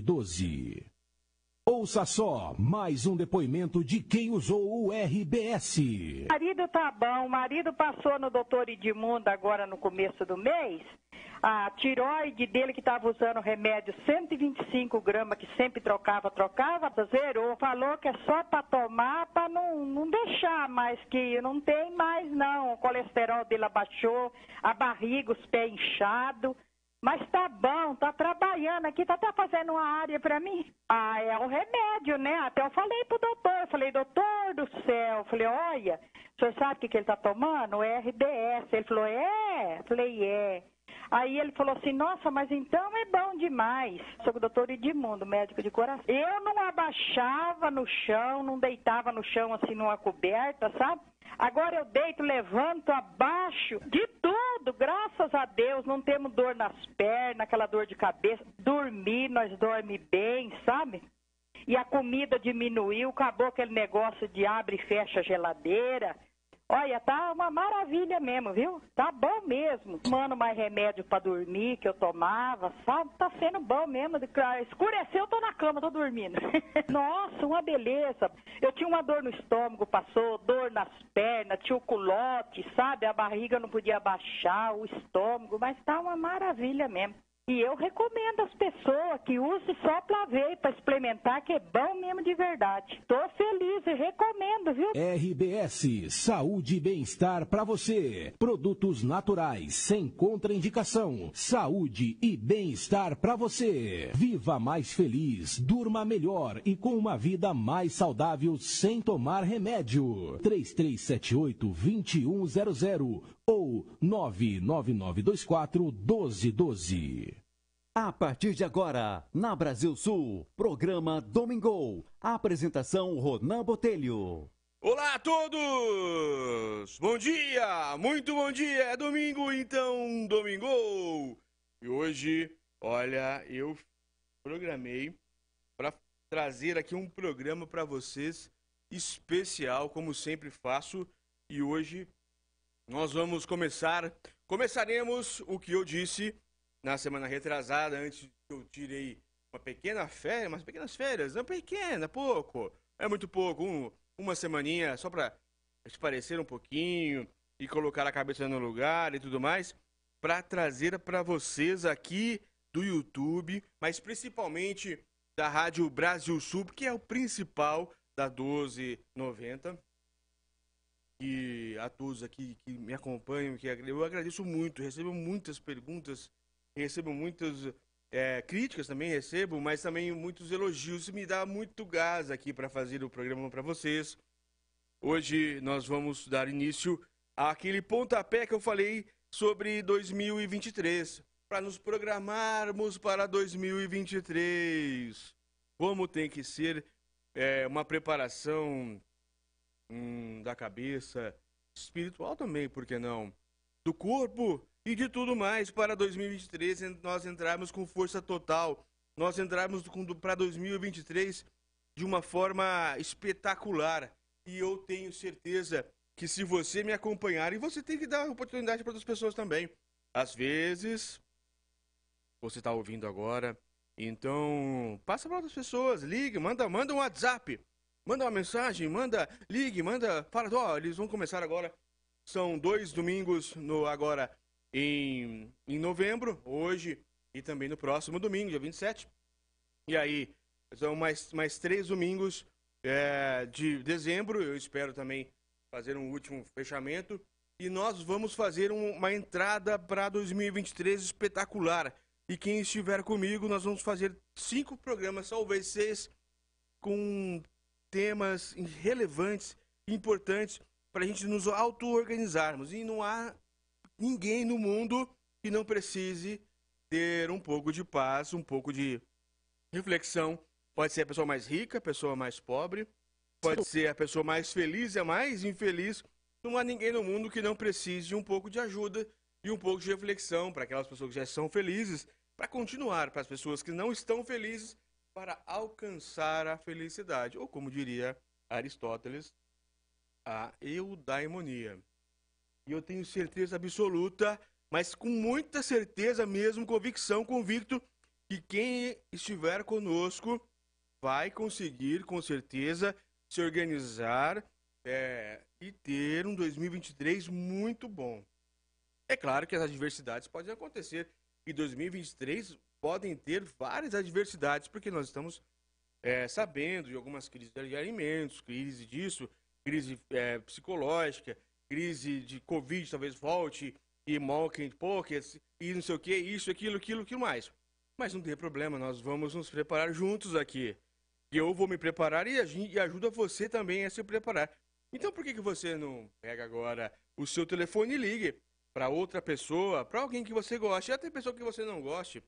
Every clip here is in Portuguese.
12. Ouça só mais um depoimento de quem usou o RBS. Marido tá bom, marido passou no doutor Edmundo agora no começo do mês. A tiroide dele que estava usando remédio 125 gramas, que sempre trocava, trocava, zerou. Falou que é só para tomar, para não, não deixar mais, que não tem mais não. O colesterol dele abaixou, a barriga, os pés inchados. Mas tá bom, tá trabalhando aqui, tá até fazendo uma área para mim. Ah, é o remédio, né? Até eu falei pro doutor, falei, doutor do céu, falei, olha, o senhor sabe o que, que ele tá tomando? O RDS. Ele falou, é? Falei, é. Aí ele falou assim, nossa, mas então é bom demais. Sou o doutor Edmundo, médico de coração. Eu não abaixava no chão, não deitava no chão assim numa coberta, sabe? Agora eu deito, levanto, abaixo, de tudo tudo, graças a Deus, não temos dor nas pernas, aquela dor de cabeça. Dormir, nós dorme bem, sabe? E a comida diminuiu, acabou aquele negócio de abre e fecha a geladeira. Olha, tá uma maravilha mesmo, viu? Tá bom mesmo. Mano, mais remédio para dormir que eu tomava, sabe? Tá sendo bom mesmo. Escureceu, eu tô na cama, tô dormindo. Nossa, uma beleza. Eu tinha uma dor no estômago, passou, dor nas pernas, tinha o culote, sabe? A barriga não podia baixar, o estômago, mas tá uma maravilha mesmo. E eu recomendo às pessoas que use só ver para experimentar, que é bom mesmo de verdade. Tô feliz e recomendo, viu? RBS, saúde e bem-estar para você. Produtos naturais, sem contraindicação. Saúde e bem-estar para você. Viva mais feliz, durma melhor e com uma vida mais saudável sem tomar remédio. 3378-2100 ou 99924-1212. A partir de agora, na Brasil Sul, programa Domingo. Apresentação Ronan Botelho. Olá a todos! Bom dia! Muito bom dia! É domingo, então, domingo! E hoje, olha, eu programei para trazer aqui um programa para vocês especial, como sempre faço, e hoje nós vamos começar, começaremos o que eu disse na semana retrasada, antes eu tirei uma pequena férias, umas pequenas férias, não pequena, pouco, é muito pouco, um, uma semaninha só para esparecer um pouquinho e colocar a cabeça no lugar e tudo mais, para trazer para vocês aqui do YouTube, mas principalmente da Rádio Brasil Sul, que é o principal da 1290. E a todos aqui que me acompanham, que eu agradeço muito, recebo muitas perguntas recebo muitas é, críticas também, recebo, mas também muitos elogios. me dá muito gás aqui para fazer o programa para vocês. Hoje nós vamos dar início àquele pontapé que eu falei sobre 2023, para nos programarmos para 2023. Como tem que ser é, uma preparação hum, da cabeça, espiritual também, por que não? Do corpo e de tudo mais para 2023 nós entrarmos com força total, nós entrarmos para 2023 de uma forma espetacular. E eu tenho certeza que se você me acompanhar, e você tem que dar oportunidade para outras pessoas também. Às vezes, você está ouvindo agora, então passa para outras pessoas, ligue, manda, manda um WhatsApp, manda uma mensagem, manda, ligue, manda, fala, ó, oh, eles vão começar agora. São dois domingos no agora em, em novembro, hoje e também no próximo domingo, dia 27. E aí, são mais, mais três domingos é, de dezembro. Eu espero também fazer um último fechamento. E nós vamos fazer um, uma entrada para 2023 espetacular. E quem estiver comigo, nós vamos fazer cinco programas, talvez seis, com temas relevantes, importantes, para a gente nos auto-organizarmos. E não há ninguém no mundo que não precise ter um pouco de paz, um pouco de reflexão. Pode ser a pessoa mais rica, a pessoa mais pobre, pode ser a pessoa mais feliz, a mais infeliz. Não há ninguém no mundo que não precise de um pouco de ajuda e um pouco de reflexão para aquelas pessoas que já são felizes, para continuar, para as pessoas que não estão felizes, para alcançar a felicidade, ou como diria Aristóteles, a eudaimonia. E eu tenho certeza absoluta, mas com muita certeza mesmo, convicção, convicto, que quem estiver conosco vai conseguir, com certeza, se organizar é, e ter um 2023 muito bom. É claro que as adversidades podem acontecer. E 2023 podem ter várias adversidades, porque nós estamos é, sabendo de algumas crises de alimentos, crise disso, crise é, psicológica, crise de Covid talvez volte e moquem, pô, e não sei o que, isso, aquilo, aquilo, aquilo mais. Mas não tem problema, nós vamos nos preparar juntos aqui. Eu vou me preparar e, e ajuda você também a se preparar. Então por que, que você não pega agora o seu telefone e ligue para outra pessoa, para alguém que você goste, até pessoa que você não goste,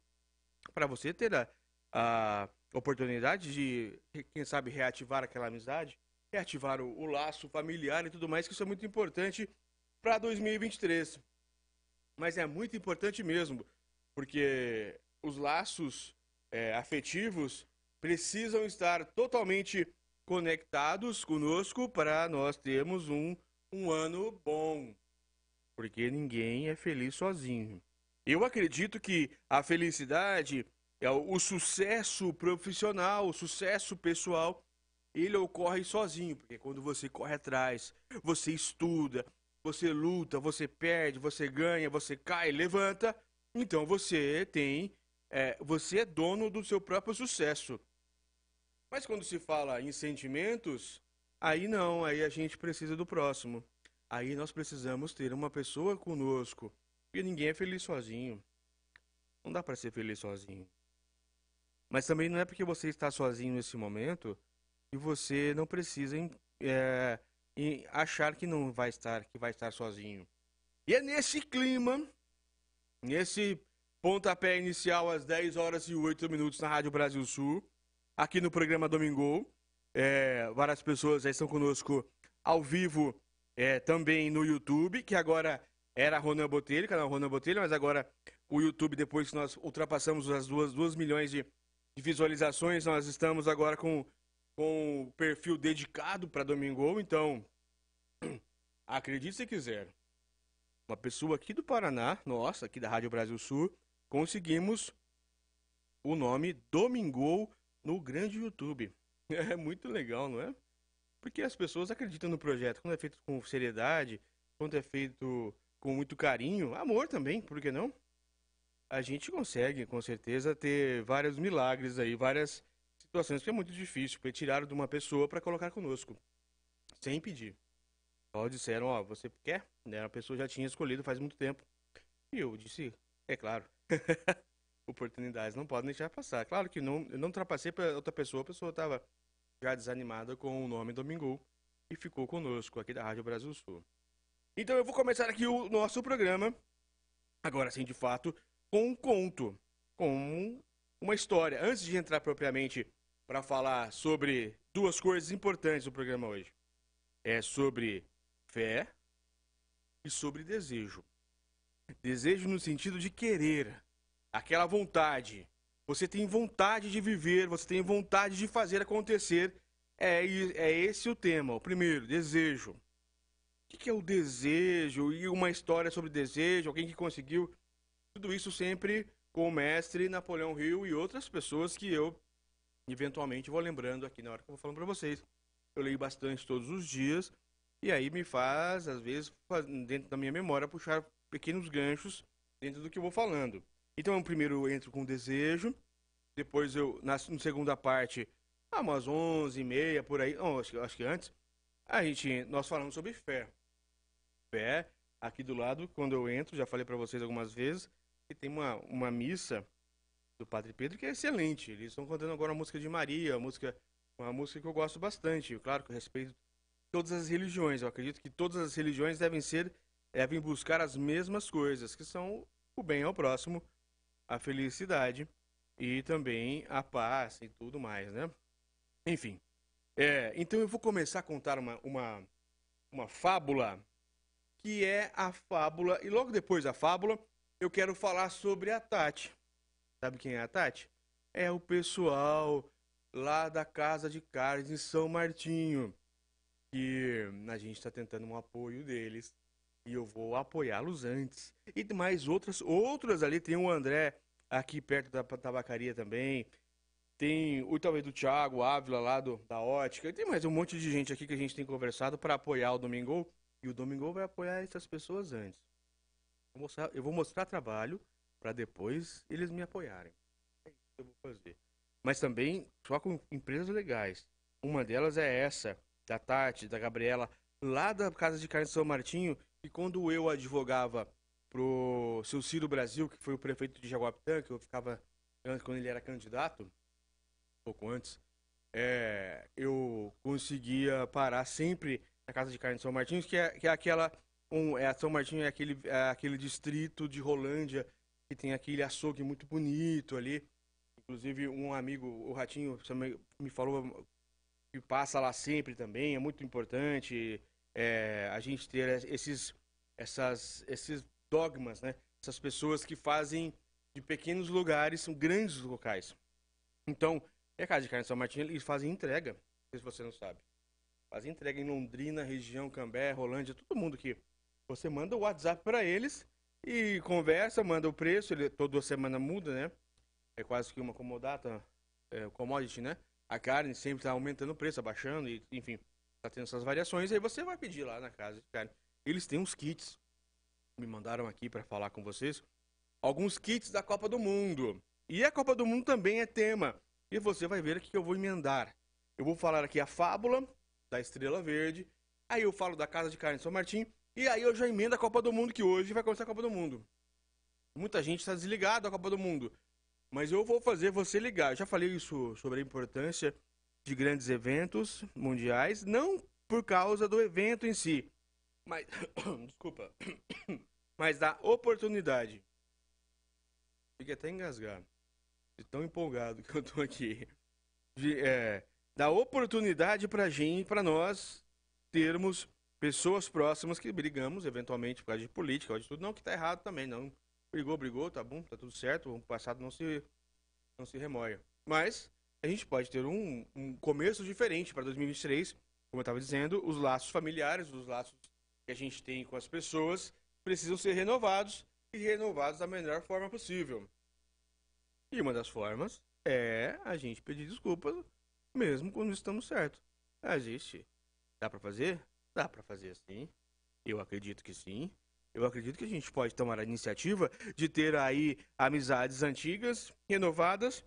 para você ter a, a oportunidade de, quem sabe, reativar aquela amizade? reativar o, o laço familiar e tudo mais, que isso é muito importante para 2023. Mas é muito importante mesmo, porque os laços é, afetivos precisam estar totalmente conectados conosco para nós termos um, um ano bom. Porque ninguém é feliz sozinho. Eu acredito que a felicidade, é o sucesso profissional, o sucesso pessoal, ele ocorre sozinho, porque quando você corre atrás, você estuda, você luta, você perde, você ganha, você cai, levanta, então você tem, é, você é dono do seu próprio sucesso. Mas quando se fala em sentimentos, aí não, aí a gente precisa do próximo. Aí nós precisamos ter uma pessoa conosco, porque ninguém é feliz sozinho. Não dá para ser feliz sozinho. Mas também não é porque você está sozinho nesse momento e você não precisa é, achar que não vai estar, que vai estar sozinho. E é nesse clima, nesse pontapé inicial às 10 horas e 8 minutos na Rádio Brasil Sul, aqui no programa Domingo. É, várias pessoas estão conosco ao vivo é, também no YouTube, que agora era Ronan Botelho, canal Ronan Botelho, mas agora o YouTube, depois que nós ultrapassamos as duas, duas milhões de, de visualizações, nós estamos agora com com o perfil dedicado para Domingo, então acredite se quiser. Uma pessoa aqui do Paraná, nossa, aqui da Rádio Brasil Sul, conseguimos o nome Domingo no grande YouTube. É muito legal, não é? Porque as pessoas acreditam no projeto. Quando é feito com seriedade, quando é feito com muito carinho, amor também, por que não? A gente consegue, com certeza, ter vários milagres aí, várias situações que é muito difícil, porque tiraram de uma pessoa para colocar conosco, sem pedir. Só disseram, ó, você quer? Né, a pessoa já tinha escolhido faz muito tempo. E eu disse, é claro. Oportunidades não podem deixar passar. Claro que não, eu não trapacei para outra pessoa, a pessoa estava já desanimada com o nome Domingo e ficou conosco aqui da Rádio Brasil Sul. Então eu vou começar aqui o nosso programa, agora sim de fato, com um conto, com uma história. Antes de entrar propriamente para falar sobre duas coisas importantes do programa hoje. É sobre fé e sobre desejo. Desejo no sentido de querer, aquela vontade. Você tem vontade de viver, você tem vontade de fazer acontecer. É, é esse o tema. O primeiro, desejo. O que é o desejo? E uma história sobre desejo, alguém que conseguiu. Tudo isso sempre com o mestre Napoleão Rio e outras pessoas que eu eventualmente vou lembrando aqui na hora que eu vou falando para vocês. Eu leio bastante todos os dias e aí me faz, às vezes, dentro da minha memória, puxar pequenos ganchos dentro do que eu vou falando. Então, eu primeiro entro com desejo, depois eu, na, segunda parte, ah, umas 11 e meia, por aí, não, oh, acho, acho que antes, a gente, nós falamos sobre fé. Fé, aqui do lado, quando eu entro, já falei para vocês algumas vezes, que tem uma, uma missa do Padre Pedro, que é excelente. Eles estão cantando agora a música de Maria, uma música, uma música que eu gosto bastante. Claro que eu respeito todas as religiões. Eu acredito que todas as religiões devem ser, devem buscar as mesmas coisas, que são o bem ao próximo, a felicidade e também a paz e tudo mais, né? Enfim. É, então eu vou começar a contar uma, uma, uma fábula, que é a fábula, e logo depois da fábula, eu quero falar sobre a Tati. Sabe quem é a Tati? É o pessoal lá da Casa de Carnes em São Martinho. Que a gente está tentando um apoio deles. E eu vou apoiá-los antes. E mais outras, outras ali. Tem o André aqui perto da tabacaria também. Tem o talvez do Thiago Ávila lá do, da Ótica. Tem mais um monte de gente aqui que a gente tem conversado para apoiar o Domingo. E o Domingo vai apoiar essas pessoas antes. Eu vou mostrar, eu vou mostrar trabalho para depois eles me apoiarem. É isso que eu vou fazer. Mas também só com empresas legais. Uma delas é essa, da Tati, da Gabriela, lá da Casa de Carne de São Martinho, E quando eu advogava pro seu Ciro Brasil, que foi o prefeito de Jaguapitã, que eu ficava quando ele era candidato, um pouco antes, é, eu conseguia parar sempre na Casa de Carne de São Martins, que é, que é aquela. Um, é, São Martinho é aquele, é aquele distrito de Rolândia e tem aquele açougue muito bonito ali. Inclusive, um amigo, o Ratinho, me falou que passa lá sempre também. É muito importante é, a gente ter esses, essas, esses dogmas, né? Essas pessoas que fazem de pequenos lugares são grandes locais. Então, é a Casa de Carne São Martinho, eles fazem entrega, se você não sabe. Fazem entrega em Londrina, região Cambé, Rolândia, todo mundo aqui. Você manda o WhatsApp para eles e conversa, manda o preço, ele toda semana muda, né? É quase que uma comodata, é, commodity, né? A carne sempre está aumentando o preço, abaixando, e, enfim, tá tendo essas variações. Aí você vai pedir lá na casa de carne. Eles têm uns kits, me mandaram aqui para falar com vocês, alguns kits da Copa do Mundo. E a Copa do Mundo também é tema. E você vai ver que eu vou emendar. Eu vou falar aqui a fábula da Estrela Verde, aí eu falo da Casa de Carne São Martim e aí eu já emendo a Copa do Mundo, que hoje vai começar a Copa do Mundo. Muita gente está desligada da Copa do Mundo. Mas eu vou fazer você ligar. Eu já falei isso sobre a importância de grandes eventos mundiais, não por causa do evento em si, mas desculpa, mas da oportunidade. Fiquei até engasgado, de tão empolgado que eu tô aqui. De, é, da oportunidade para gente, para nós termos pessoas próximas que brigamos, eventualmente, por causa de política, ou de tudo. Não que está errado também, não. Brigou, brigou, tá bom, tá tudo certo. O passado não se, não se remoia. Mas a gente pode ter um, um começo diferente para 2023. Como eu estava dizendo, os laços familiares, os laços que a gente tem com as pessoas, precisam ser renovados e renovados da melhor forma possível. E uma das formas é a gente pedir desculpas mesmo quando estamos certo. Ah, existe. Dá para fazer? Dá para fazer assim. Eu acredito que sim. Eu acredito que a gente pode tomar a iniciativa de ter aí amizades antigas, renovadas,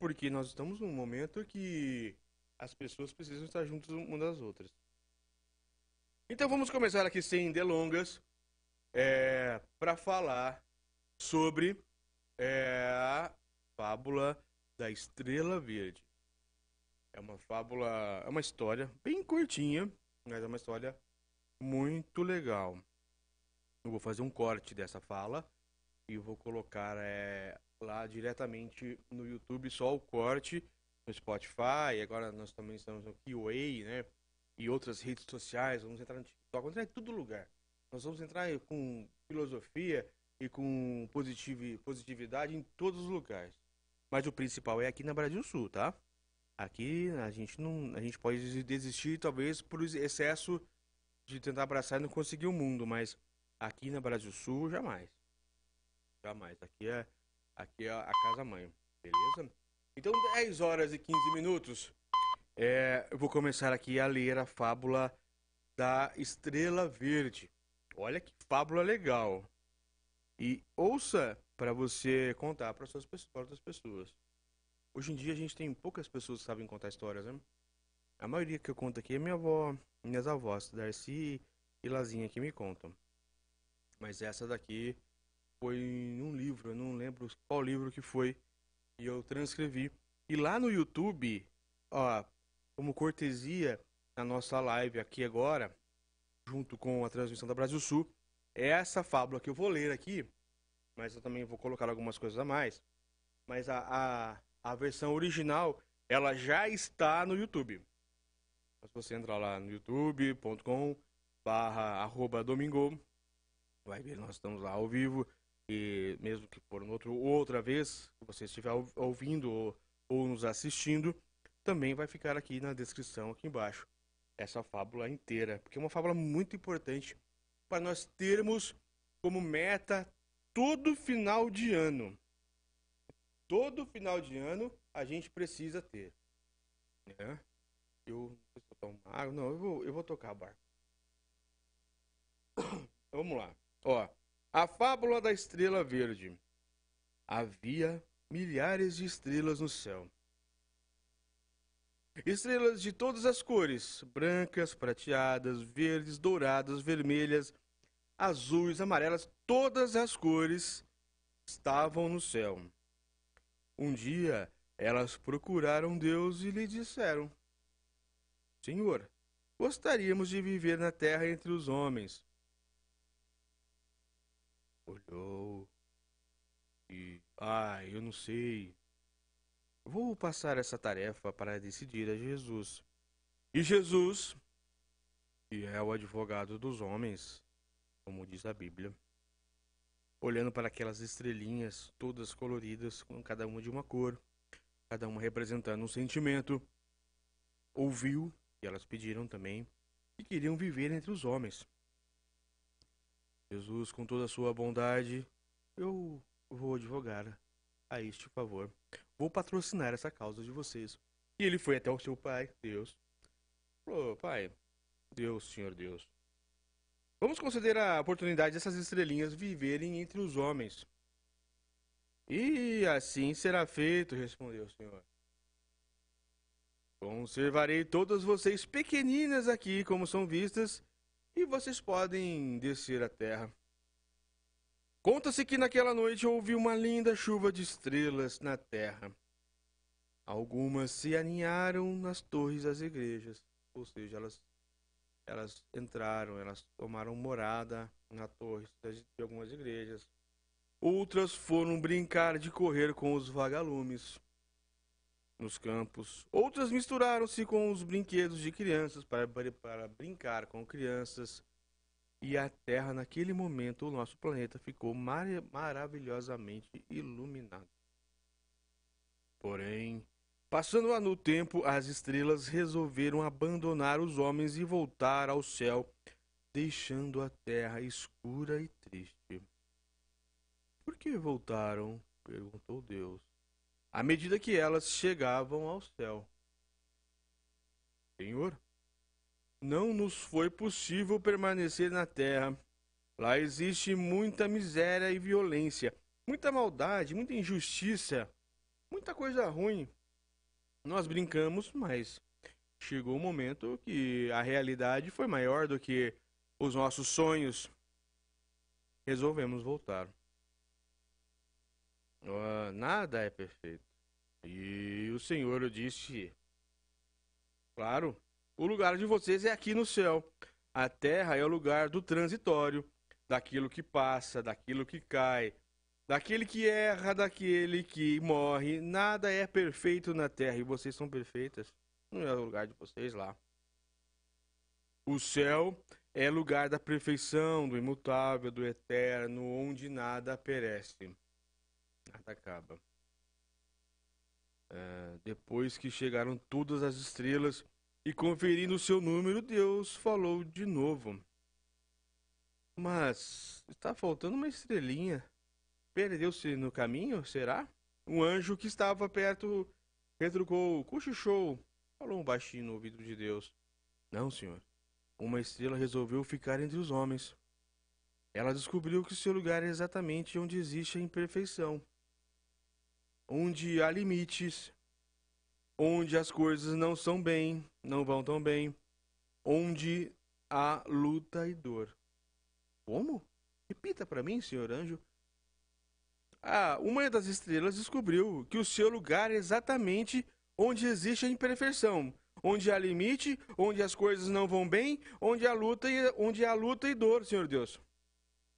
porque nós estamos num momento que as pessoas precisam estar juntas umas das outras. Então vamos começar aqui sem delongas é, para falar sobre é, a fábula da Estrela Verde. É uma fábula, é uma história bem curtinha, mas é uma história muito legal. Eu vou fazer um corte dessa fala e vou colocar é, lá diretamente no YouTube só o corte no Spotify. Agora nós também estamos no QA, né? E outras redes sociais. Vamos entrar no TikTok, vamos entrar em todo lugar. Nós vamos entrar com filosofia e com positividade em todos os lugares. Mas o principal é aqui na Brasil Sul, tá? Aqui a gente não, a gente pode desistir talvez por excesso de tentar abraçar e não conseguir o mundo, mas aqui na Brasil Sul jamais. Jamais. Aqui é aqui é a casa mãe, beleza? Então 10 horas e 15 minutos. É, eu vou começar aqui a ler a fábula da Estrela Verde. Olha que fábula legal. E ouça para você contar para outras pessoas. Hoje em dia a gente tem poucas pessoas que sabem contar histórias, né? A maioria que eu conto aqui é minha avó, minhas avós, Darcy e Lazinha, que me contam. Mas essa daqui foi num livro, eu não lembro qual livro que foi, e eu transcrevi. E lá no YouTube, ó, como cortesia na nossa live aqui agora, junto com a transmissão da Brasil Sul, é essa fábula que eu vou ler aqui, mas eu também vou colocar algumas coisas a mais. Mas a, a a versão original ela já está no YouTube. Se você entrar lá no youtube.com barra arroba domingo, vai ver, nós estamos lá ao vivo. E mesmo que por outro, outra vez, que você estiver ouvindo ou, ou nos assistindo, também vai ficar aqui na descrição, aqui embaixo, essa fábula inteira. Porque é uma fábula muito importante para nós termos como meta todo final de ano todo final de ano a gente precisa ter. Né? Eu vou uma água. Não, eu vou, eu vou tocar a barba. Vamos lá. Ó, a fábula da estrela verde. Havia milhares de estrelas no céu. Estrelas de todas as cores: brancas, prateadas, verdes, douradas, vermelhas, azuis, amarelas, todas as cores estavam no céu. Um dia elas procuraram Deus e lhe disseram: Senhor, gostaríamos de viver na terra entre os homens. Olhou e, ah, eu não sei. Vou passar essa tarefa para decidir a Jesus. E Jesus, que é o advogado dos homens, como diz a Bíblia, olhando para aquelas estrelinhas todas coloridas, com cada uma de uma cor, cada uma representando um sentimento, ouviu, e elas pediram também, que queriam viver entre os homens. Jesus, com toda a sua bondade, eu vou advogar a este favor. Vou patrocinar essa causa de vocês. E ele foi até o seu pai, Deus. Falou, pai, Deus, Senhor Deus, Vamos considerar a oportunidade dessas estrelinhas viverem entre os homens. E assim será feito, respondeu o senhor. Conservarei todas vocês pequeninas aqui, como são vistas, e vocês podem descer à terra. Conta-se que naquela noite houve uma linda chuva de estrelas na terra. Algumas se aninharam nas torres das igrejas, ou seja, elas elas entraram, elas tomaram morada na torre de algumas igrejas. Outras foram brincar de correr com os vagalumes nos campos. Outras misturaram-se com os brinquedos de crianças para, para brincar com crianças. E a Terra, naquele momento, o nosso planeta ficou mar maravilhosamente iluminado. Porém, Passando lá no tempo, as estrelas resolveram abandonar os homens e voltar ao céu, deixando a terra escura e triste. Por que voltaram? perguntou Deus, à medida que elas chegavam ao céu. Senhor, não nos foi possível permanecer na terra. Lá existe muita miséria e violência, muita maldade, muita injustiça, muita coisa ruim. Nós brincamos, mas chegou um momento que a realidade foi maior do que os nossos sonhos. Resolvemos voltar. Uh, nada é perfeito. E o Senhor disse: Claro, o lugar de vocês é aqui no céu. A terra é o lugar do transitório, daquilo que passa, daquilo que cai, Daquele que erra, daquele que morre, nada é perfeito na terra. E vocês são perfeitas. Não é o lugar de vocês lá. O céu é lugar da perfeição, do imutável, do eterno, onde nada perece. Nada acaba. É, depois que chegaram todas as estrelas e conferindo o seu número, Deus falou de novo. Mas está faltando uma estrelinha. Perdeu-se no caminho, será? Um anjo que estava perto retrucou, cochichou, falou um baixinho no ouvido de Deus. Não, senhor. Uma estrela resolveu ficar entre os homens. Ela descobriu que seu lugar é exatamente onde existe a imperfeição, onde há limites, onde as coisas não são bem, não vão tão bem, onde há luta e dor. Como? Repita para mim, senhor anjo ah, uma das estrelas descobriu que o seu lugar é exatamente onde existe a imperfeição, onde há limite, onde as coisas não vão bem, onde há luta e, onde há luta e dor, Senhor Deus.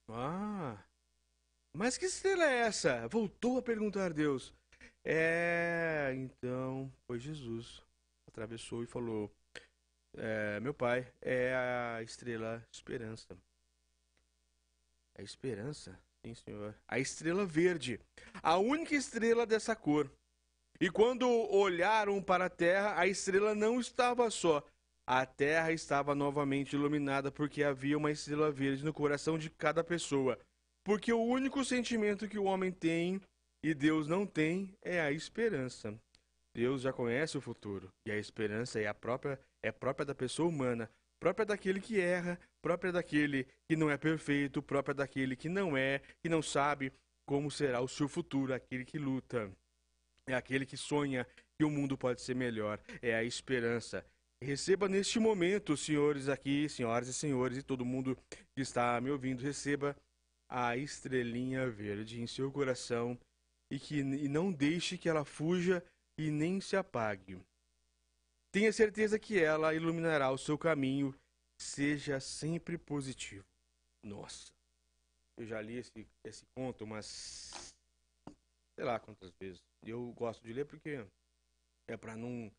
Ah, mas que estrela é essa? Voltou a perguntar a Deus. É, então foi Jesus. Atravessou e falou: é, Meu pai, é a estrela esperança. A é esperança? Sim, senhor. A estrela verde, a única estrela dessa cor. E quando olharam para a terra, a estrela não estava só. A terra estava novamente iluminada porque havia uma estrela verde no coração de cada pessoa. Porque o único sentimento que o homem tem e Deus não tem é a esperança. Deus já conhece o futuro e a esperança é a própria é própria da pessoa humana própria daquele que erra, própria daquele que não é perfeito, própria daquele que não é, que não sabe como será o seu futuro, aquele que luta. É aquele que sonha que o mundo pode ser melhor, é a esperança. Receba neste momento, senhores aqui, senhoras e senhores, e todo mundo que está me ouvindo, receba a estrelinha verde em seu coração e que e não deixe que ela fuja e nem se apague. Tenha certeza que ela iluminará o seu caminho. Seja sempre positivo. Nossa, eu já li esse, esse conto umas. sei lá quantas vezes. Eu gosto de ler porque é para não.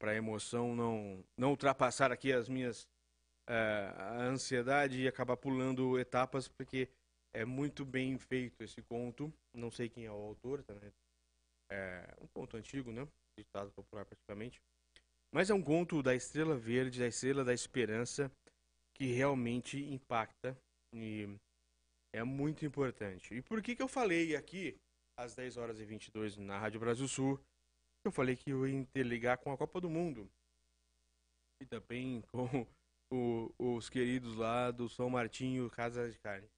para a emoção não, não ultrapassar aqui as minhas. Eh, a ansiedade e acabar pulando etapas, porque é muito bem feito esse conto. Não sei quem é o autor, também. É um conto antigo, né? Ditado popular praticamente. Mas é um conto da Estrela Verde, da Estrela da Esperança, que realmente impacta e é muito importante. E por que, que eu falei aqui, às 10 horas e 22 na Rádio Brasil Sul, eu falei que eu ia interligar com a Copa do Mundo e também com o, os queridos lá do São Martinho, Casa de Carne.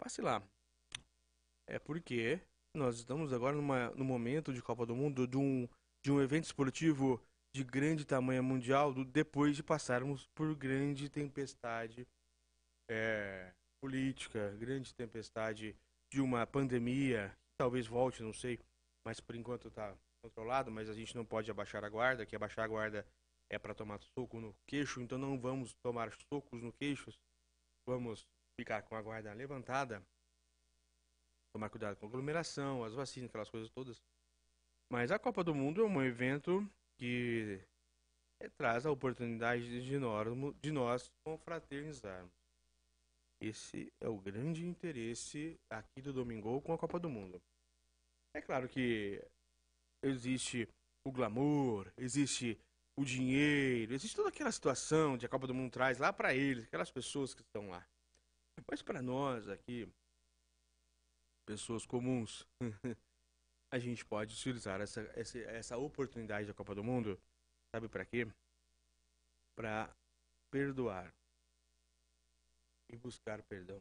Passe lá. É porque nós estamos agora numa, momento de Copa do Mundo, de um, de um evento esportivo de grande tamanho mundial do, depois de passarmos por grande tempestade é, política, grande tempestade de uma pandemia, talvez volte, não sei, mas por enquanto está controlado, mas a gente não pode abaixar a guarda, que abaixar a guarda é para tomar soco no queixo, então não vamos tomar socos no queixo, vamos ficar com a guarda levantada, tomar cuidado com a aglomeração, as vacinas, aquelas coisas todas. Mas a Copa do Mundo é um evento que traz a oportunidade de nós, de nós confraternizarmos. Esse é o grande interesse aqui do Domingo com a Copa do Mundo. É claro que existe o glamour, existe o dinheiro, existe toda aquela situação que a Copa do Mundo traz lá para eles, aquelas pessoas que estão lá. Mas para nós aqui, pessoas comuns, a gente pode utilizar essa, essa, essa oportunidade da Copa do Mundo, sabe para quê? Para perdoar e buscar perdão.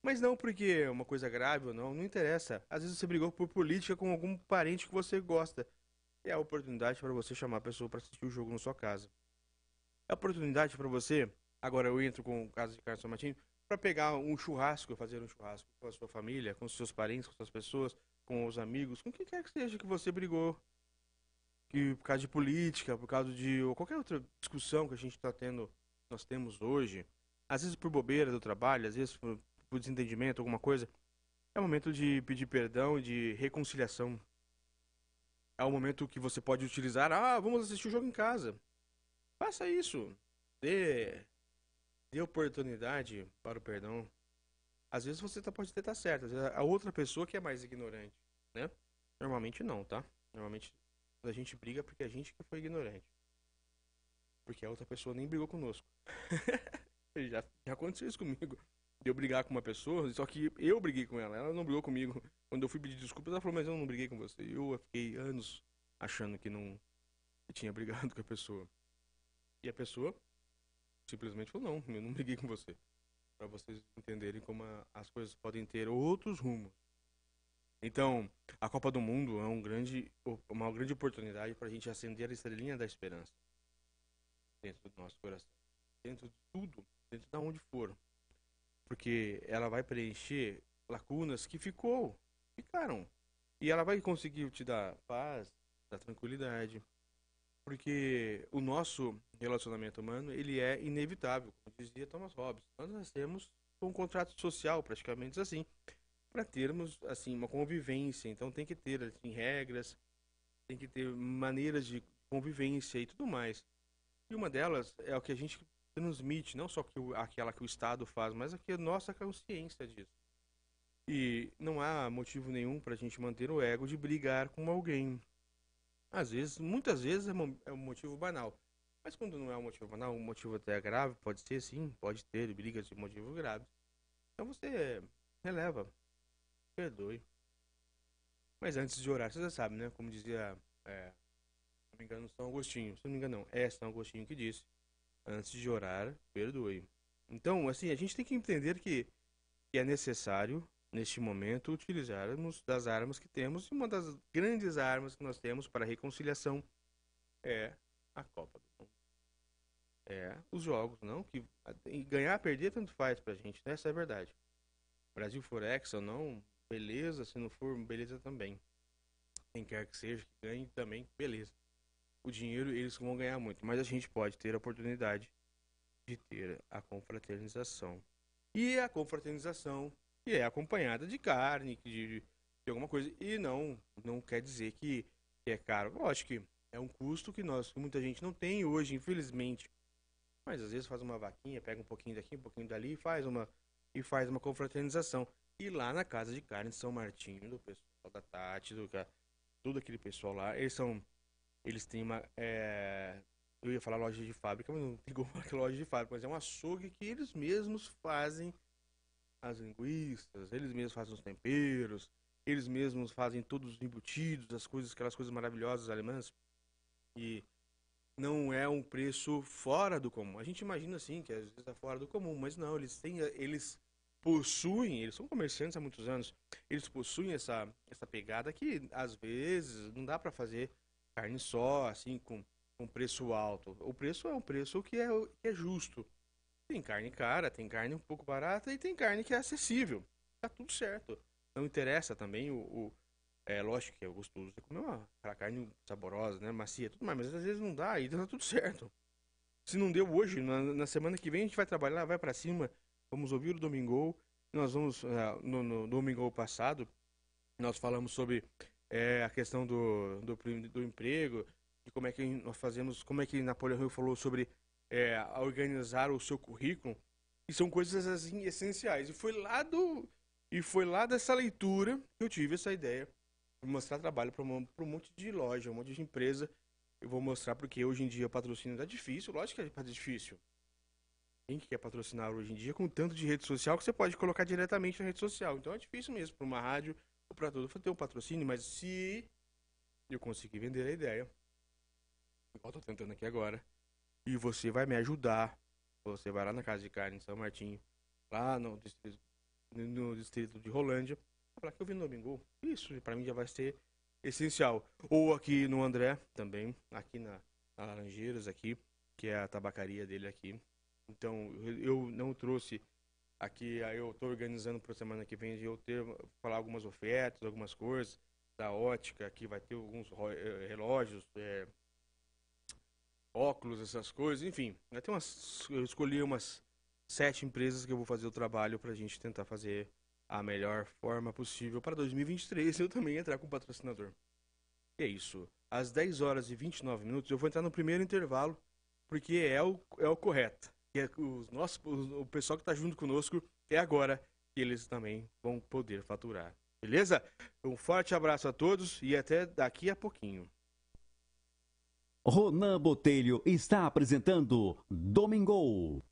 Mas não porque é uma coisa grave ou não, não interessa. Às vezes você brigou por política com algum parente que você gosta. É a oportunidade para você chamar a pessoa para assistir o jogo na sua casa. É a oportunidade para você, agora eu entro com o caso de Carlos Martins, para pegar um churrasco, fazer um churrasco com a sua família, com seus parentes, com suas pessoas, com os amigos, com quem quer que seja que você brigou, que por causa de política, por causa de ou qualquer outra discussão que a gente está tendo, nós temos hoje, às vezes por bobeira do trabalho, às vezes por, por desentendimento, alguma coisa, é o momento de pedir perdão e de reconciliação. É o momento que você pode utilizar, ah, vamos assistir o jogo em casa. Faça isso. Dê, dê oportunidade para o perdão. Às vezes você tá, pode até estar tá certo, às vezes a outra pessoa que é mais ignorante, né? Normalmente não, tá? Normalmente a gente briga porque a gente que foi ignorante. Porque a outra pessoa nem brigou conosco. já, já aconteceu isso comigo. De eu brigar com uma pessoa, só que eu briguei com ela, ela não brigou comigo. Quando eu fui pedir desculpas, ela falou, mas eu não briguei com você. E eu fiquei anos achando que não que tinha brigado com a pessoa. E a pessoa simplesmente falou, não, eu não briguei com você para vocês entenderem como a, as coisas podem ter outros rumos. Então, a Copa do Mundo é um grande, uma grande oportunidade para a gente acender a estrelinha da esperança dentro do nosso coração, dentro de tudo, dentro de onde for, porque ela vai preencher lacunas que ficou, ficaram, e ela vai conseguir te dar paz, dar tranquilidade, porque o nosso relacionamento humano ele é inevitável, como dizia Thomas Hobbes. Nós nascemos com um contrato social, praticamente assim, para termos assim uma convivência. Então tem que ter assim, regras, tem que ter maneiras de convivência e tudo mais. E uma delas é o que a gente transmite, não só que o, aquela que o Estado faz, mas a que a nossa consciência diz. E não há motivo nenhum para a gente manter o ego de brigar com alguém. Às vezes, muitas vezes é, é um motivo banal. Mas quando não é um motivo banal, um motivo até grave, pode ser sim, pode ter brigas de motivo grave. Então você releva, perdoe. Mas antes de orar, você já sabe, né? Como dizia, é, se não me engano, São Agostinho. Se não me engano, não, é São Agostinho que disse: antes de orar, perdoe. Então, assim, a gente tem que entender que, que é necessário neste momento, utilizarmos das armas que temos. E uma das grandes armas que nós temos para reconciliação é a Copa do Mundo. É os jogos, não? Que ganhar, perder, tanto faz para a gente, né? Essa é a verdade. Brasil Forex ou não, beleza. Se não for, beleza também. Quem quer que seja, que ganhe também, beleza. O dinheiro eles vão ganhar muito, mas a gente pode ter a oportunidade de ter a confraternização. E a confraternização que é acompanhada de carne, de, de alguma coisa. E não, não quer dizer que é caro. Lógico que é um custo que nós, que muita gente não tem hoje, infelizmente. Mas às vezes faz uma vaquinha, pega um pouquinho daqui, um pouquinho dali e faz uma e faz uma confraternização. E lá na casa de carne de São Martinho, do pessoal da Tati, do tudo aquele pessoal lá, eles são eles têm uma é, eu ia falar loja de fábrica, mas não tem como falar loja de fábrica, mas é um açougue que eles mesmos fazem as linguiças, eles mesmos fazem os temperos, eles mesmos fazem todos os embutidos, as coisas, aquelas coisas maravilhosas alemãs. E não é um preço fora do comum. A gente imagina assim que às vezes está é fora do comum, mas não, eles têm eles possuem, eles são comerciantes há muitos anos, eles possuem essa essa pegada que às vezes não dá para fazer carne só assim com um preço alto. O preço é um preço que é que é justo tem carne cara, tem carne um pouco barata e tem carne que é acessível. Tá tudo certo. Não interessa também o. o é lógico que é gostoso de comer uma carne saborosa, né? Macia, tudo mais, mas às vezes não dá e tá tudo certo. Se não deu hoje, na, na semana que vem a gente vai trabalhar, vai para cima, vamos ouvir o Domingo. Nós vamos, é, no, no domingo passado, nós falamos sobre é, a questão do, do, do emprego, de como é que nós fazemos, como é que Napoleão falou sobre é, a organizar o seu currículo. E são coisas assim essenciais. E foi lá do e foi lá dessa leitura que eu tive essa ideia de mostrar trabalho para um, um monte de loja, um monte de empresa. Eu vou mostrar porque hoje em dia o patrocínio tá difícil, lógico que é difícil. Quem quer patrocinar hoje em dia com tanto de rede social que você pode colocar diretamente na rede social. Então é difícil mesmo para uma rádio ou para todo ter um patrocínio, mas se eu conseguir vender a ideia, eu tô tentando aqui agora, e você vai me ajudar. Você vai lá na casa de carne em São Martinho, lá no distrito, no distrito de Rolândia. Falar que eu vim no domingo. Isso para mim já vai ser essencial. Ou aqui no André também, aqui na, na Laranjeiras, aqui, que é a tabacaria dele aqui. Então eu não trouxe aqui, aí eu estou organizando para a semana que vem de eu ter falar algumas ofertas, algumas coisas da ótica, aqui vai ter alguns eh, relógios, é, óculos, essas coisas, enfim. Né, tem umas, eu escolhi umas sete empresas que eu vou fazer o trabalho para a gente tentar fazer a melhor forma possível para 2023 eu também entrar com patrocinador. E é isso. Às 10 horas e 29 minutos eu vou entrar no primeiro intervalo, porque é o, é o correto. E é o, nosso, o pessoal que está junto conosco é agora que eles também vão poder faturar. Beleza? Um forte abraço a todos e até daqui a pouquinho. Ronan Botelho está apresentando Domingo.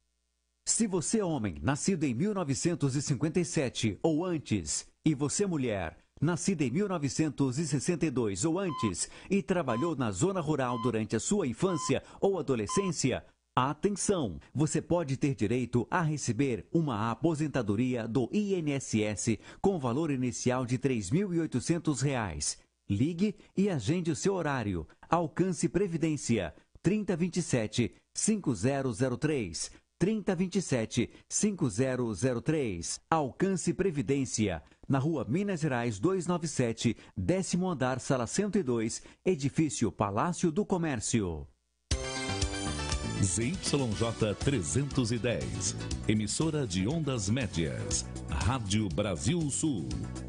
Se você é homem, nascido em 1957 ou antes, e você é mulher, nascida em 1962 ou antes, e trabalhou na zona rural durante a sua infância ou adolescência, Atenção! Você pode ter direito a receber uma aposentadoria do INSS com valor inicial de R$ 3.800 Ligue e agende o seu horário. Alcance Previdência 3027 5003 3027 5003. Alcance Previdência, na Rua Minas Gerais 297, décimo andar, sala 102, edifício Palácio do Comércio. ZYJ310, emissora de ondas médias, Rádio Brasil Sul,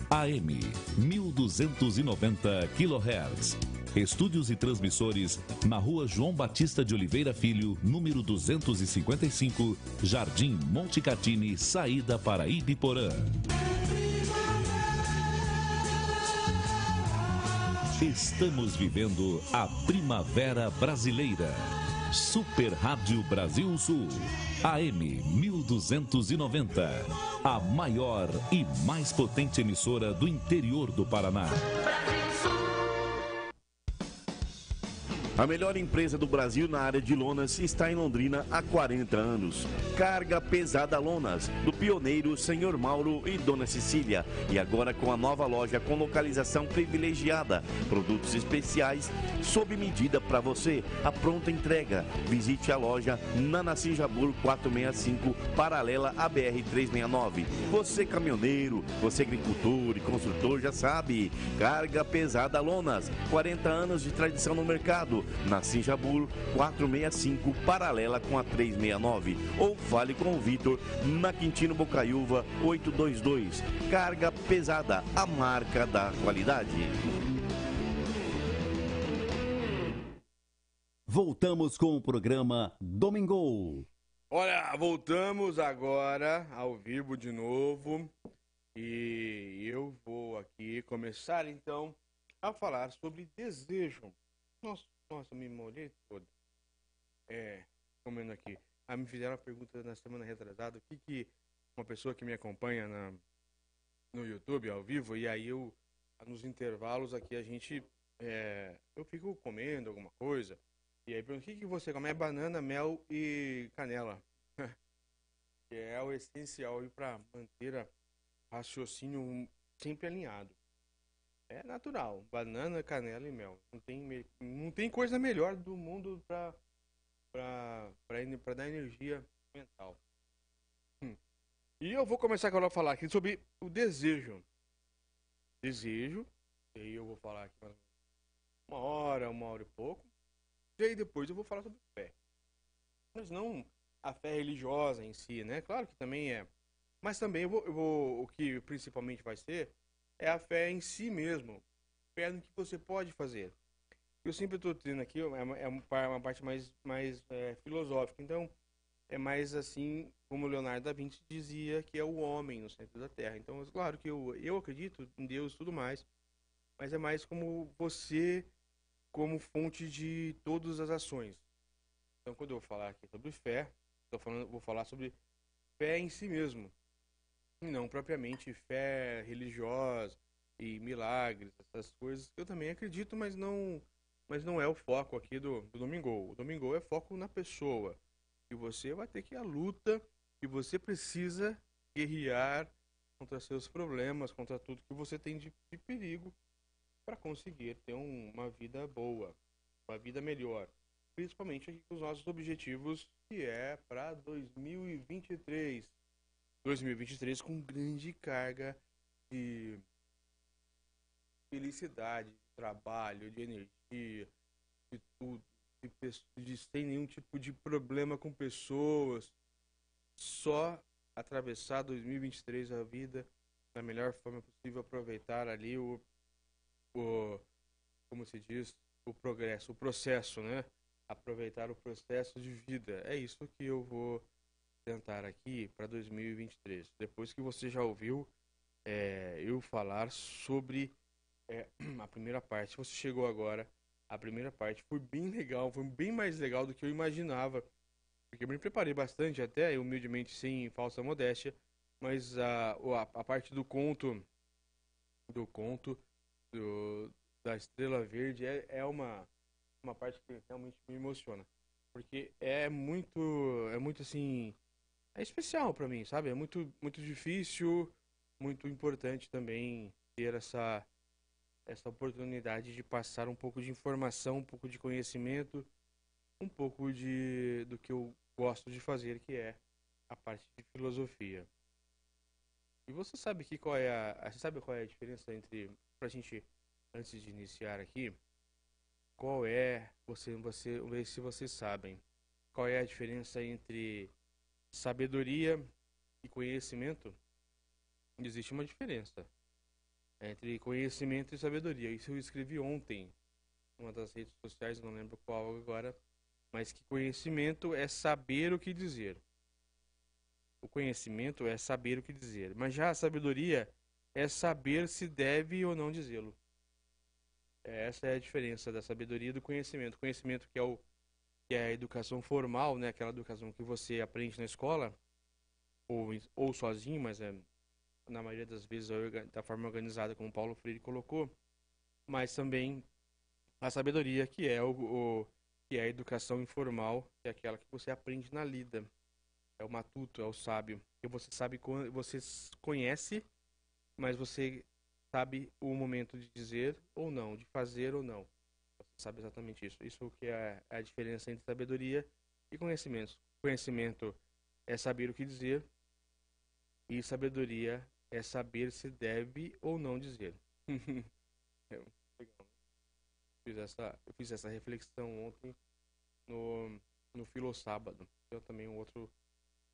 AM 1290 kHz. Estúdios e transmissores na rua João Batista de Oliveira Filho, número 255, Jardim Monte Catini, saída para Ibiporã. Estamos vivendo a Primavera Brasileira. Super Rádio Brasil Sul, AM 1290, a maior e mais potente emissora do interior do Paraná. Brasil. A melhor empresa do Brasil na área de lonas está em Londrina há 40 anos. Carga Pesada Lonas, do pioneiro Senhor Mauro e Dona Cecília. E agora com a nova loja com localização privilegiada, produtos especiais sob medida para você. A pronta entrega. Visite a loja Nanassi Jabur 465, paralela à BR 369. Você caminhoneiro, você agricultor e construtor já sabe. Carga Pesada Lonas, 40 anos de tradição no mercado na Sinjabur 465, paralela com a 369. Ou fale com o Vitor na Quintino Bocaiúva 822. Carga pesada, a marca da qualidade. Voltamos com o programa Domingo. Olha, voltamos agora ao vivo de novo. E eu vou aqui começar então a falar sobre desejo. Nosso nossa, me molhei todo. É, comendo aqui. Ah, me fizeram a pergunta na semana retrasada, o que que uma pessoa que me acompanha na, no YouTube, ao vivo, e aí eu, nos intervalos aqui, a gente, é, eu fico comendo alguma coisa, e aí pergunta o que que você come? É banana, mel e canela. que é o essencial para manter o raciocínio sempre alinhado. É natural. Banana, canela e mel. Não tem, não tem coisa melhor do mundo pra, pra, pra, pra dar energia mental. Hum. E eu vou começar agora a falar aqui sobre o desejo. Desejo. E aí eu vou falar aqui uma hora, uma hora e pouco. E aí depois eu vou falar sobre fé. Mas não a fé religiosa em si, né? Claro que também é. Mas também eu vou, eu vou o que principalmente vai ser é a fé em si mesmo. Fé no que você pode fazer. Eu sempre estou tendo aqui, é, é uma parte mais, mais é, filosófica. Então, é mais assim como Leonardo da Vinci dizia que é o homem no centro da Terra. Então, é claro que eu, eu acredito em Deus e tudo mais, mas é mais como você como fonte de todas as ações. Então, quando eu falar aqui sobre fé, falando, vou falar sobre fé em si mesmo não propriamente fé religiosa e milagres, essas coisas eu também acredito, mas não mas não é o foco aqui do, do Domingo. O Domingo é foco na pessoa. E você vai ter que ir à luta e você precisa guerrear contra seus problemas, contra tudo que você tem de, de perigo para conseguir ter um, uma vida boa, uma vida melhor. Principalmente aqui com os nossos objetivos, que é para 2023. 2023 com grande carga de felicidade, de trabalho, de energia, de tudo, de, de sem nenhum tipo de problema com pessoas. Só atravessar 2023 a vida da melhor forma possível, aproveitar ali o, o como se diz, o progresso, o processo, né? Aproveitar o processo de vida. É isso que eu vou apresentar aqui para 2023. Depois que você já ouviu é, eu falar sobre é, a primeira parte, você chegou agora, a primeira parte foi bem legal, foi bem mais legal do que eu imaginava. Porque eu me preparei bastante, até humildemente, sem falsa modéstia, mas a, a, a parte do conto, do conto do, da Estrela Verde é, é uma, uma parte que realmente me emociona porque é muito é muito assim é especial para mim, sabe? É muito, muito difícil, muito importante também ter essa, essa oportunidade de passar um pouco de informação, um pouco de conhecimento, um pouco de, do que eu gosto de fazer, que é a parte de filosofia. E você sabe que qual é a, você sabe qual é a diferença entre pra gente antes de iniciar aqui, qual é, você você ver se vocês sabem, qual é a diferença entre sabedoria e conhecimento, existe uma diferença entre conhecimento e sabedoria. Isso eu escrevi ontem, em uma das redes sociais, não lembro qual agora, mas que conhecimento é saber o que dizer. O conhecimento é saber o que dizer, mas já a sabedoria é saber se deve ou não dizê-lo. Essa é a diferença da sabedoria e do conhecimento. conhecimento que é o que é a educação formal, né, aquela educação que você aprende na escola, ou, ou sozinho, mas é, na maioria das vezes da forma organizada, como Paulo Freire colocou, mas também a sabedoria, que é, o, o que é a educação informal, que é aquela que você aprende na lida. É o matuto, é o sábio. Que você sabe, você conhece, mas você sabe o momento de dizer ou não, de fazer ou não sabe exatamente isso. Isso que é, é a diferença entre sabedoria e conhecimento. Conhecimento é saber o que dizer e sabedoria é saber se deve ou não dizer. eu, fiz essa, eu fiz essa reflexão ontem no, no filosábado é também um outro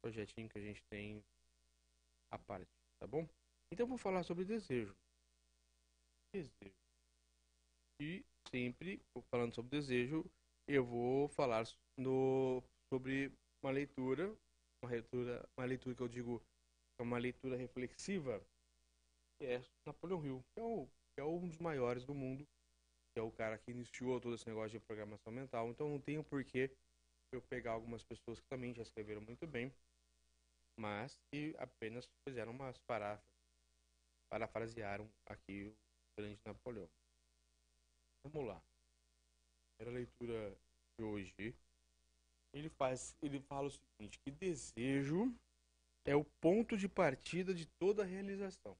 projetinho que a gente tem a parte, tá bom? Então vou falar sobre desejo. Desejo. E sempre, falando sobre desejo, eu vou falar no, sobre uma leitura, uma leitura, uma leitura que eu digo é uma leitura reflexiva, que é Napoleão Hill, que é, o, que é um dos maiores do mundo, que é o cara que iniciou todo esse negócio de programação mental. Então não tenho porquê eu pegar algumas pessoas que também já escreveram muito bem, mas que apenas fizeram umas parafrases, parafrasearam aqui o grande Napoleão. Vamos lá. Era a leitura de hoje. Ele faz, ele fala o seguinte: que desejo é o ponto de partida de toda realização.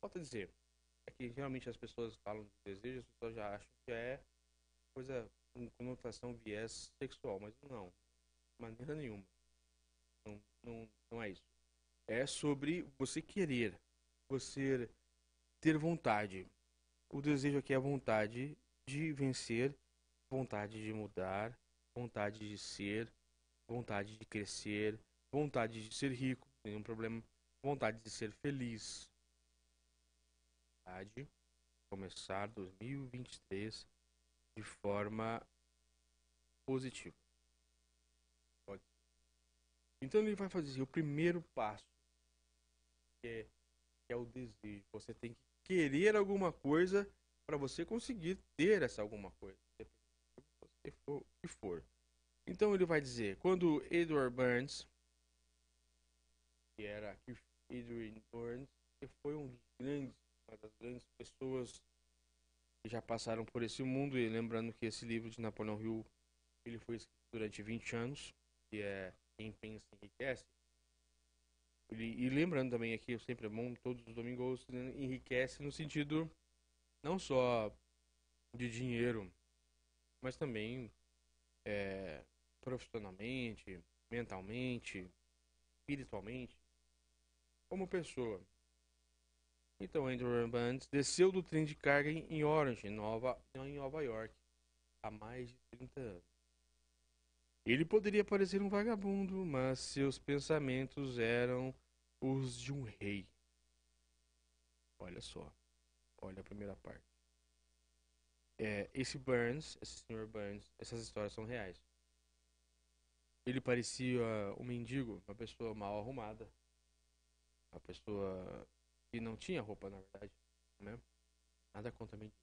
Falta dizer, é que geralmente as pessoas falam de desejo, as pessoas já acham que é coisa com conotação viés sexual, mas não, de maneira nenhuma. Não, não, não é isso. É sobre você querer, você ter vontade, o desejo aqui é a vontade de vencer, vontade de mudar, vontade de ser, vontade de crescer, vontade de ser rico, nenhum problema, vontade de ser feliz. Vontade de começar 2023 de forma positiva. Então ele vai fazer o primeiro passo, que é, que é o desejo. Você tem que querer alguma coisa para você conseguir ter essa alguma coisa, se for, que for. Então ele vai dizer, quando Edward Burns, que era Edward Burns, que foi um dos grandes, uma das grandes pessoas que já passaram por esse mundo, e lembrando que esse livro de Napoleão Hill, ele foi escrito durante 20 anos, que é Quem Pensa Enriquece, e, e, lembrando também aqui, eu sempre é bom, todos os domingos né, enriquece no sentido não só de dinheiro, mas também é, profissionalmente, mentalmente, espiritualmente, como pessoa. Então, Andrew Bands desceu do trem de carga em Orange, Nova, em Nova York, há mais de 30 anos. Ele poderia parecer um vagabundo, mas seus pensamentos eram os de um rei. Olha só. Olha a primeira parte. É, esse Burns, esse senhor Burns, essas histórias são reais. Ele parecia um mendigo, uma pessoa mal arrumada. Uma pessoa que não tinha roupa, na verdade. Né? Nada contra mendigo.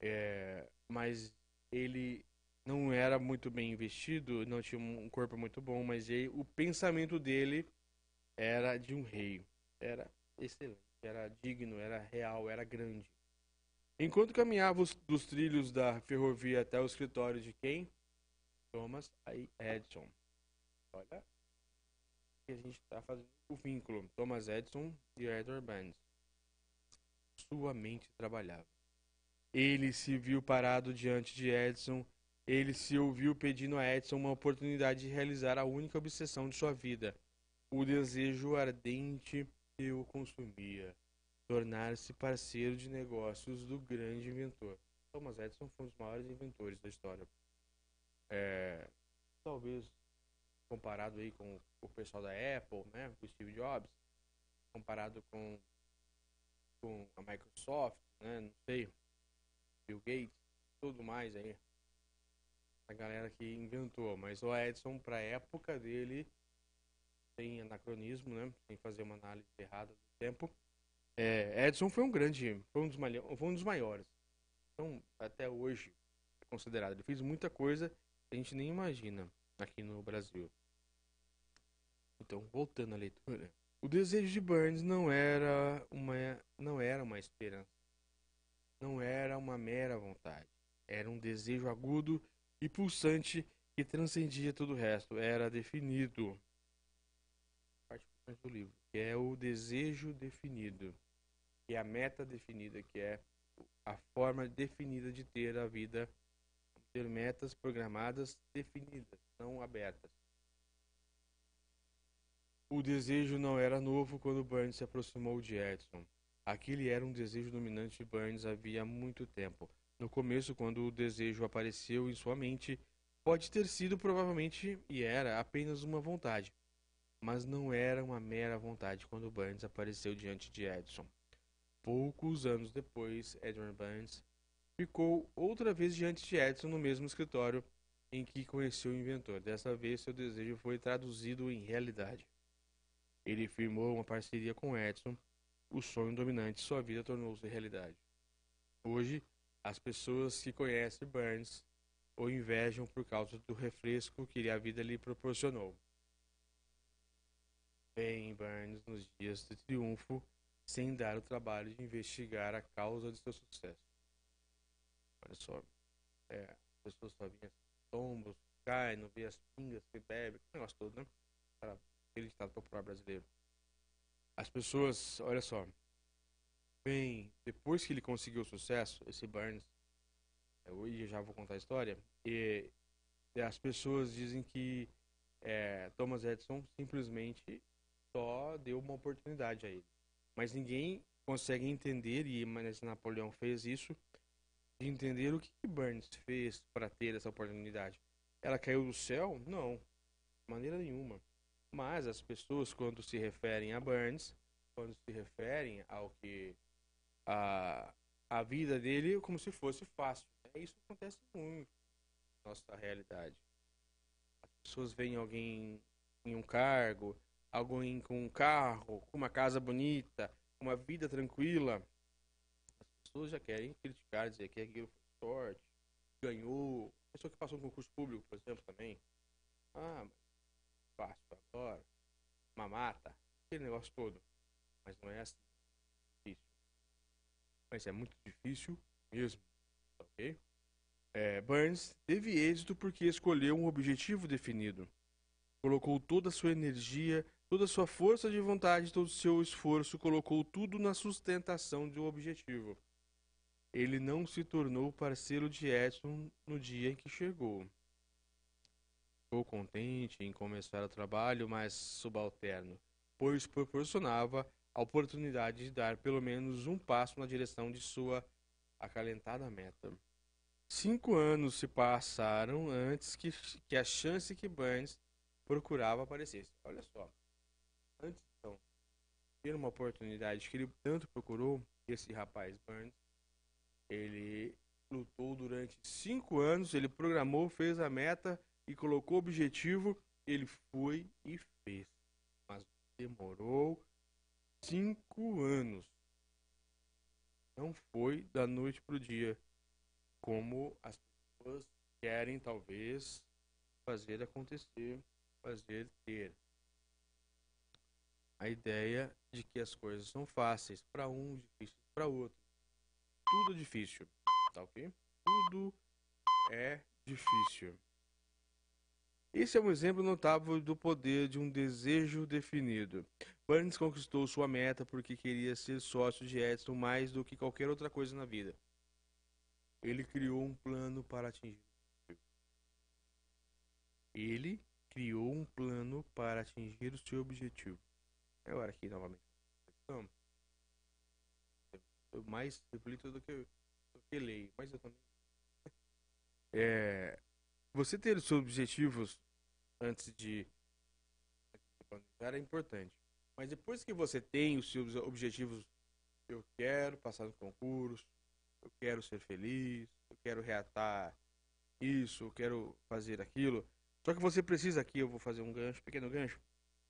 É, mas ele não era muito bem investido, não tinha um corpo muito bom, mas ele, o pensamento dele era de um rei. Era excelente, era digno, era real, era grande. Enquanto caminhava dos trilhos da ferrovia até o escritório de quem? Thomas Edison. Olha, que a gente está fazendo o vínculo. Thomas Edison e Edward Burns. Sua mente trabalhava. Ele se viu parado diante de Edison ele se ouviu pedindo a Edson uma oportunidade de realizar a única obsessão de sua vida. O desejo ardente que o consumia. Tornar-se parceiro de negócios do grande inventor. Thomas Edison foi um dos maiores inventores da história. É, talvez comparado aí com o pessoal da Apple, né, com Steve Jobs, comparado com com a Microsoft, né, não sei, Bill Gates, tudo mais aí, a galera que inventou, mas o Edson, para a época dele, sem anacronismo, né? Sem fazer uma análise errada do tempo. É, Edson foi um grande, foi um, dos, foi um dos maiores. Então, até hoje, é considerado. Ele fez muita coisa que a gente nem imagina aqui no Brasil. Então, voltando à leitura. O desejo de Burns não era uma, não era uma esperança. Não era uma mera vontade. Era um desejo agudo e pulsante que transcendia todo o resto. Era definido. Parte do livro, que é o desejo definido, que é a meta definida, que é a forma definida de ter a vida, ter metas programadas definidas, não abertas. O desejo não era novo quando Burns se aproximou de Edson. Aquele era um desejo dominante de Burns havia muito tempo. No começo, quando o desejo apareceu em sua mente, pode ter sido provavelmente e era apenas uma vontade. Mas não era uma mera vontade quando Burns apareceu diante de Edson. Poucos anos depois, Edwin Burns ficou outra vez diante de Edson no mesmo escritório em que conheceu o inventor. Dessa vez, seu desejo foi traduzido em realidade. Ele firmou uma parceria com Edson. O sonho dominante de sua vida tornou-se realidade. Hoje, as pessoas que conhecem Burns o invejam por causa do refresco que a vida lhe proporcionou. Vem Burns nos dias de triunfo sem dar o trabalho de investigar a causa de seu sucesso. Olha só, é, as pessoas só vêm tombos, cai, não vê as pingas que bebe, o negócio todo, né? Para aquele estado popular brasileiro. As pessoas, olha só, bem, depois que ele conseguiu o sucesso, esse Burns, é, eu já vou contar a história, e as pessoas dizem que é, Thomas Edison simplesmente só deu uma oportunidade a ele. Mas ninguém consegue entender, e Manesse Napoleão fez isso, de entender o que, que Burns fez para ter essa oportunidade. Ela caiu do céu? Não, de maneira nenhuma. Mas as pessoas, quando se referem a Burns, quando se referem ao que a, a vida dele como se fosse fácil. É Isso acontece muito na nossa realidade. As pessoas veem alguém em um cargo, alguém com um carro, com uma casa bonita, uma vida tranquila. As pessoas já querem criticar, dizer que aquilo foi sorte, ganhou. A pessoa que passou um concurso público, por exemplo, também. Ah, fácil agora, mamata, aquele negócio todo. Mas não é assim mas é muito difícil mesmo. É, Burns teve êxito porque escolheu um objetivo definido. Colocou toda a sua energia, toda a sua força de vontade, todo o seu esforço, colocou tudo na sustentação de um objetivo. Ele não se tornou parceiro de Edson no dia em que chegou. Ficou contente em começar o trabalho mas subalterno, pois proporcionava a oportunidade de dar pelo menos um passo na direção de sua acalentada meta. Cinco anos se passaram antes que, que a chance que Burns procurava aparecesse. Olha só, antes então ter uma oportunidade que ele tanto procurou, esse rapaz Burns, ele lutou durante cinco anos, ele programou, fez a meta e colocou o objetivo, ele foi e fez, mas demorou cinco anos. Não foi da noite para o dia, como as pessoas querem, talvez, fazer acontecer, fazer ter. A ideia de que as coisas são fáceis para um, difíceis para outro. Tudo difícil, tá ok? Tudo é difícil. Esse é um exemplo notável do poder de um desejo definido. Burns conquistou sua meta porque queria ser sócio de Edson mais do que qualquer outra coisa na vida. Ele criou um plano para atingir. Ele criou um plano para atingir o seu objetivo. Agora é aqui novamente. Então, eu mais reflito do que, do que leio, mas eu também. É, você ter os seus objetivos antes de planejar é importante. Mas depois que você tem os seus objetivos, eu quero passar no concurso, eu quero ser feliz, eu quero reatar isso, eu quero fazer aquilo. Só que você precisa aqui, eu vou fazer um gancho, pequeno gancho,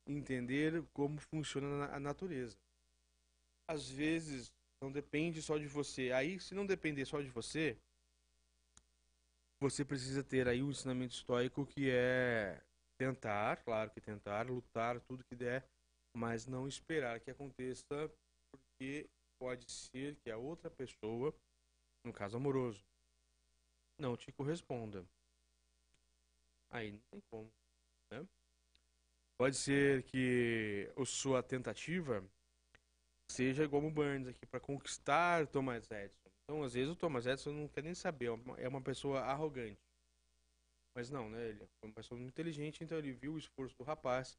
entender como funciona a natureza. Às vezes não depende só de você. Aí, se não depender só de você, você precisa ter aí um ensinamento estoico que é tentar, claro que tentar, lutar tudo que der, mas não esperar que aconteça, porque pode ser que a outra pessoa, no caso amoroso, não te corresponda. Aí não tem como, né? Pode ser que a sua tentativa seja igual o Burns aqui para conquistar Thomas Edison. Então, às vezes, o Thomas Edison não quer nem saber, é uma é pessoa arrogante. Mas não, né? Ele é uma pessoa muito inteligente, então ele viu o esforço do rapaz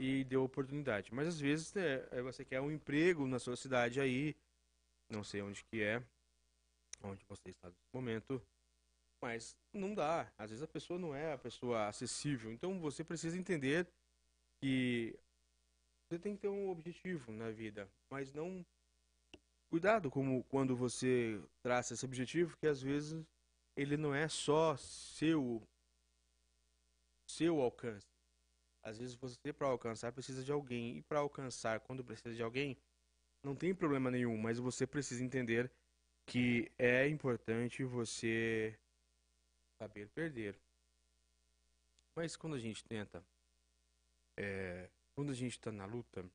e deu oportunidade. Mas às vezes é, é, você quer um emprego na sua cidade aí, não sei onde que é, onde você está nesse momento, mas não dá. Às vezes a pessoa não é a pessoa acessível. Então você precisa entender que você tem que ter um objetivo na vida, mas não cuidado como quando você traça esse objetivo, que às vezes ele não é só seu seu alcance. Às vezes você para alcançar precisa de alguém e para alcançar quando precisa de alguém não tem problema nenhum, mas você precisa entender que é importante você saber perder. Mas quando a gente tenta, é, quando a gente está na luta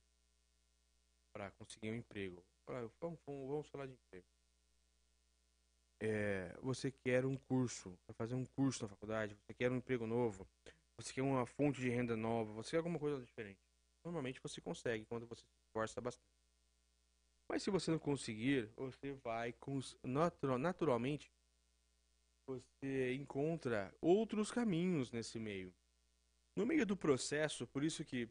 para conseguir um emprego, Pra, vamos, vamos falar de emprego. É, você quer um curso, vai fazer um curso na faculdade, você quer um emprego novo, você quer uma fonte de renda nova, você quer alguma coisa diferente. Normalmente você consegue quando você se esforça bastante. Mas se você não conseguir, você vai natural, naturalmente você encontra outros caminhos nesse meio. No meio do processo, por isso que,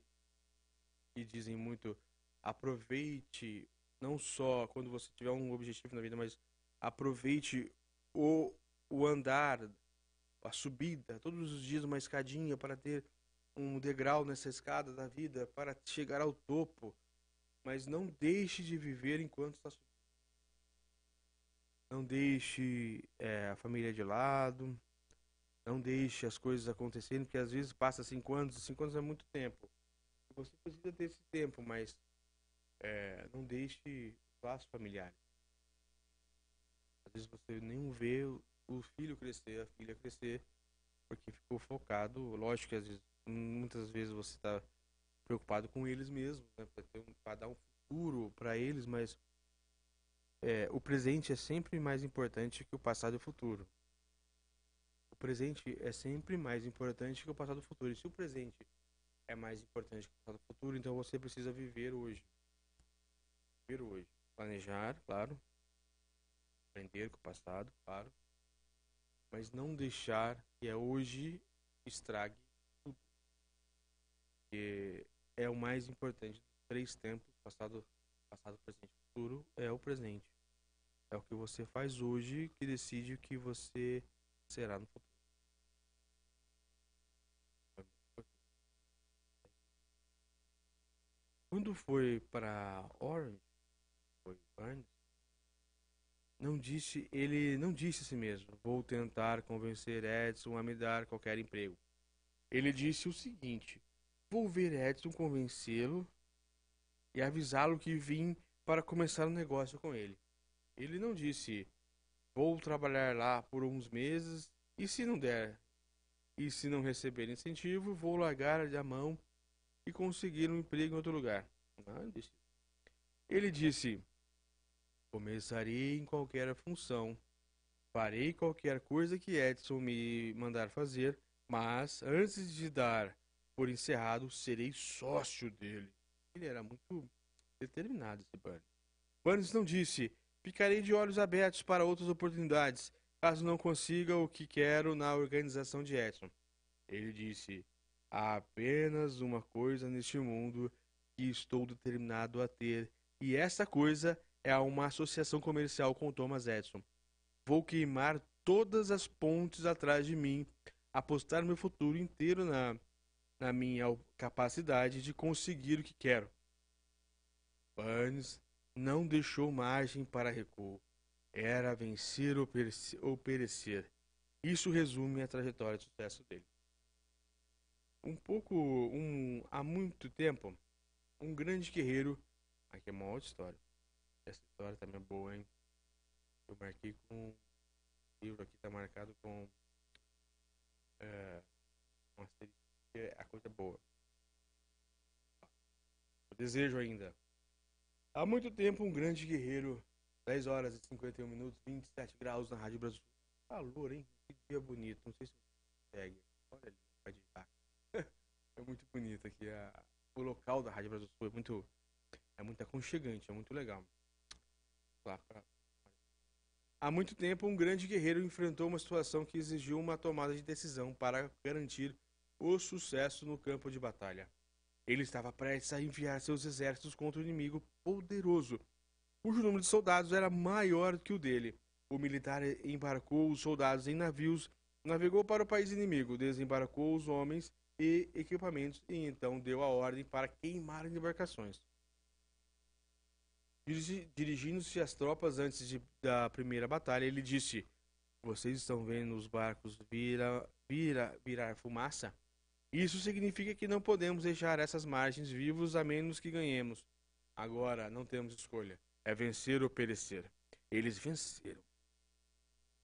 que dizem muito aproveite não só quando você tiver um objetivo na vida, mas aproveite o, o andar, a subida, todos os dias uma escadinha para ter um degrau nessa escada da vida, para chegar ao topo. Mas não deixe de viver enquanto está subindo. Não deixe é, a família de lado. Não deixe as coisas acontecerem, porque às vezes passa 5 anos, 5 anos é muito tempo. Você precisa ter esse tempo, mas é, não deixe laços familiares. Às vezes você nem vê o filho crescer, a filha crescer, porque ficou focado. Lógico que às vezes, muitas vezes você está preocupado com eles mesmos, né? para dar um futuro para eles, mas é, o presente é sempre mais importante que o passado e o futuro. O presente é sempre mais importante que o passado e o futuro. E se o presente é mais importante que o passado e o futuro, então você precisa viver hoje. Primeiro hoje, planejar, claro. Aprender com o passado, claro. Mas não deixar que é hoje estrague tudo. Porque é o mais importante dos três tempos, passado, passado, presente e futuro, é o presente. É o que você faz hoje que decide o que você será no futuro. Quando foi para Orange, foi não disse, ele não disse a si mesmo: "Vou tentar convencer Edson a me dar qualquer emprego". Ele disse o seguinte: "Vou ver Edson convencê-lo e avisá-lo que vim para começar um negócio com ele". Ele não disse: "Vou trabalhar lá por uns meses e se não der e se não receber incentivo, vou largar a mão e conseguir um emprego em outro lugar". Não, disse. Ele disse: Começarei em qualquer função. Farei qualquer coisa que Edson me mandar fazer, mas antes de dar por encerrado, serei sócio dele. Ele era muito determinado, esse Burns. Burns não disse: ficarei de olhos abertos para outras oportunidades, caso não consiga o que quero na organização de Edson. Ele disse: há apenas uma coisa neste mundo que estou determinado a ter, e essa coisa é uma associação comercial com o Thomas Edison. Vou queimar todas as pontes atrás de mim, apostar meu futuro inteiro na, na minha capacidade de conseguir o que quero. Burns não deixou margem para recuo. Era vencer ou, perece, ou perecer. Isso resume a trajetória de sucesso dele. Um pouco, um, há muito tempo, um grande guerreiro. Aqui é uma outra história. Essa história também é boa, hein? Eu marquei com um livro aqui, tá marcado com é, uma série é a coisa é boa. O desejo ainda. Há muito tempo um grande guerreiro, 10 horas e 51 minutos, 27 graus na Rádio Brasil. Calor, hein? Que dia bonito. Não sei se consegue. Olha ali, vai ir É muito bonito aqui. A... O local da Rádio Brasil Sul é muito, é muito aconchegante, é muito legal. Há muito tempo, um grande guerreiro enfrentou uma situação que exigiu uma tomada de decisão para garantir o sucesso no campo de batalha. Ele estava prestes a enviar seus exércitos contra um inimigo poderoso, cujo número de soldados era maior que o dele. O militar embarcou os soldados em navios, navegou para o país inimigo, desembarcou os homens e equipamentos e então deu a ordem para queimar embarcações. Dirigindo-se às tropas antes de, da primeira batalha, ele disse: Vocês estão vendo os barcos vira, vira, virar fumaça? Isso significa que não podemos deixar essas margens vivos a menos que ganhemos. Agora não temos escolha. É vencer ou perecer. Eles venceram.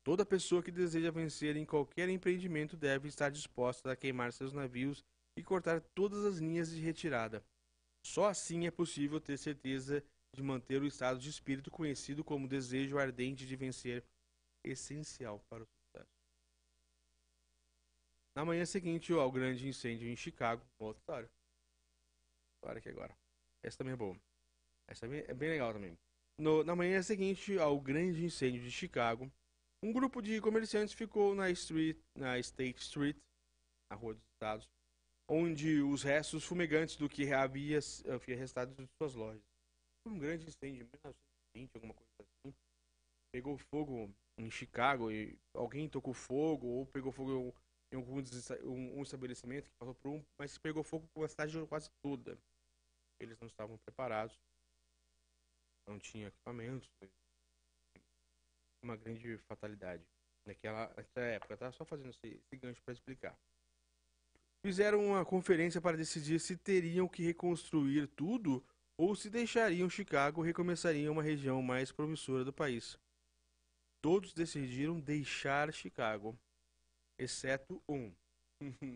Toda pessoa que deseja vencer em qualquer empreendimento deve estar disposta a queimar seus navios e cortar todas as linhas de retirada. Só assim é possível ter certeza de manter o estado de espírito conhecido como desejo ardente de vencer, essencial para o sucesso. Na manhã seguinte ao grande incêndio em Chicago, outra história. Olha aqui agora. Essa também é boa. Essa é, é bem legal também. No, na manhã seguinte ao grande incêndio de Chicago, um grupo de comerciantes ficou na, street, na State Street, na Rua dos Estados, onde os restos fumegantes do que havia, eh, havia restado de suas lojas um grande incêndio 1920, alguma coisa assim. Pegou fogo em Chicago e alguém tocou fogo ou pegou fogo em algum um, estabelecimento que passou por um, mas pegou fogo com a cidade quase toda. Eles não estavam preparados, não tinha equipamentos, uma grande fatalidade naquela, naquela época, tá? Só fazendo esse, esse gancho para explicar. Fizeram uma conferência para decidir se teriam que reconstruir tudo ou se deixariam Chicago e recomeçariam uma região mais promissora do país. Todos decidiram deixar Chicago, exceto um. Uh,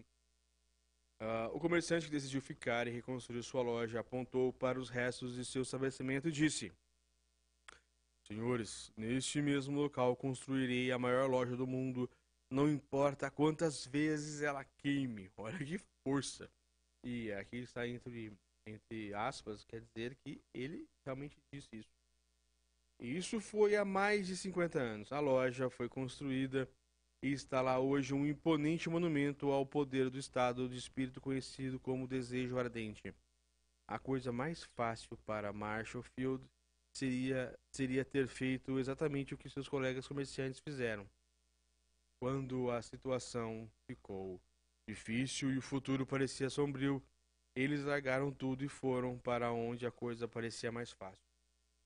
o comerciante que decidiu ficar e reconstruir sua loja apontou para os restos de seu estabelecimento e disse: Senhores, neste mesmo local construirei a maior loja do mundo, não importa quantas vezes ela queime. Olha que força! E aqui está entre entre aspas, quer dizer que ele realmente disse isso. isso foi há mais de 50 anos. A loja foi construída e está lá hoje um imponente monumento ao poder do Estado de espírito conhecido como Desejo Ardente. A coisa mais fácil para Marshall Field seria, seria ter feito exatamente o que seus colegas comerciantes fizeram. Quando a situação ficou difícil e o futuro parecia sombrio, eles largaram tudo e foram para onde a coisa parecia mais fácil.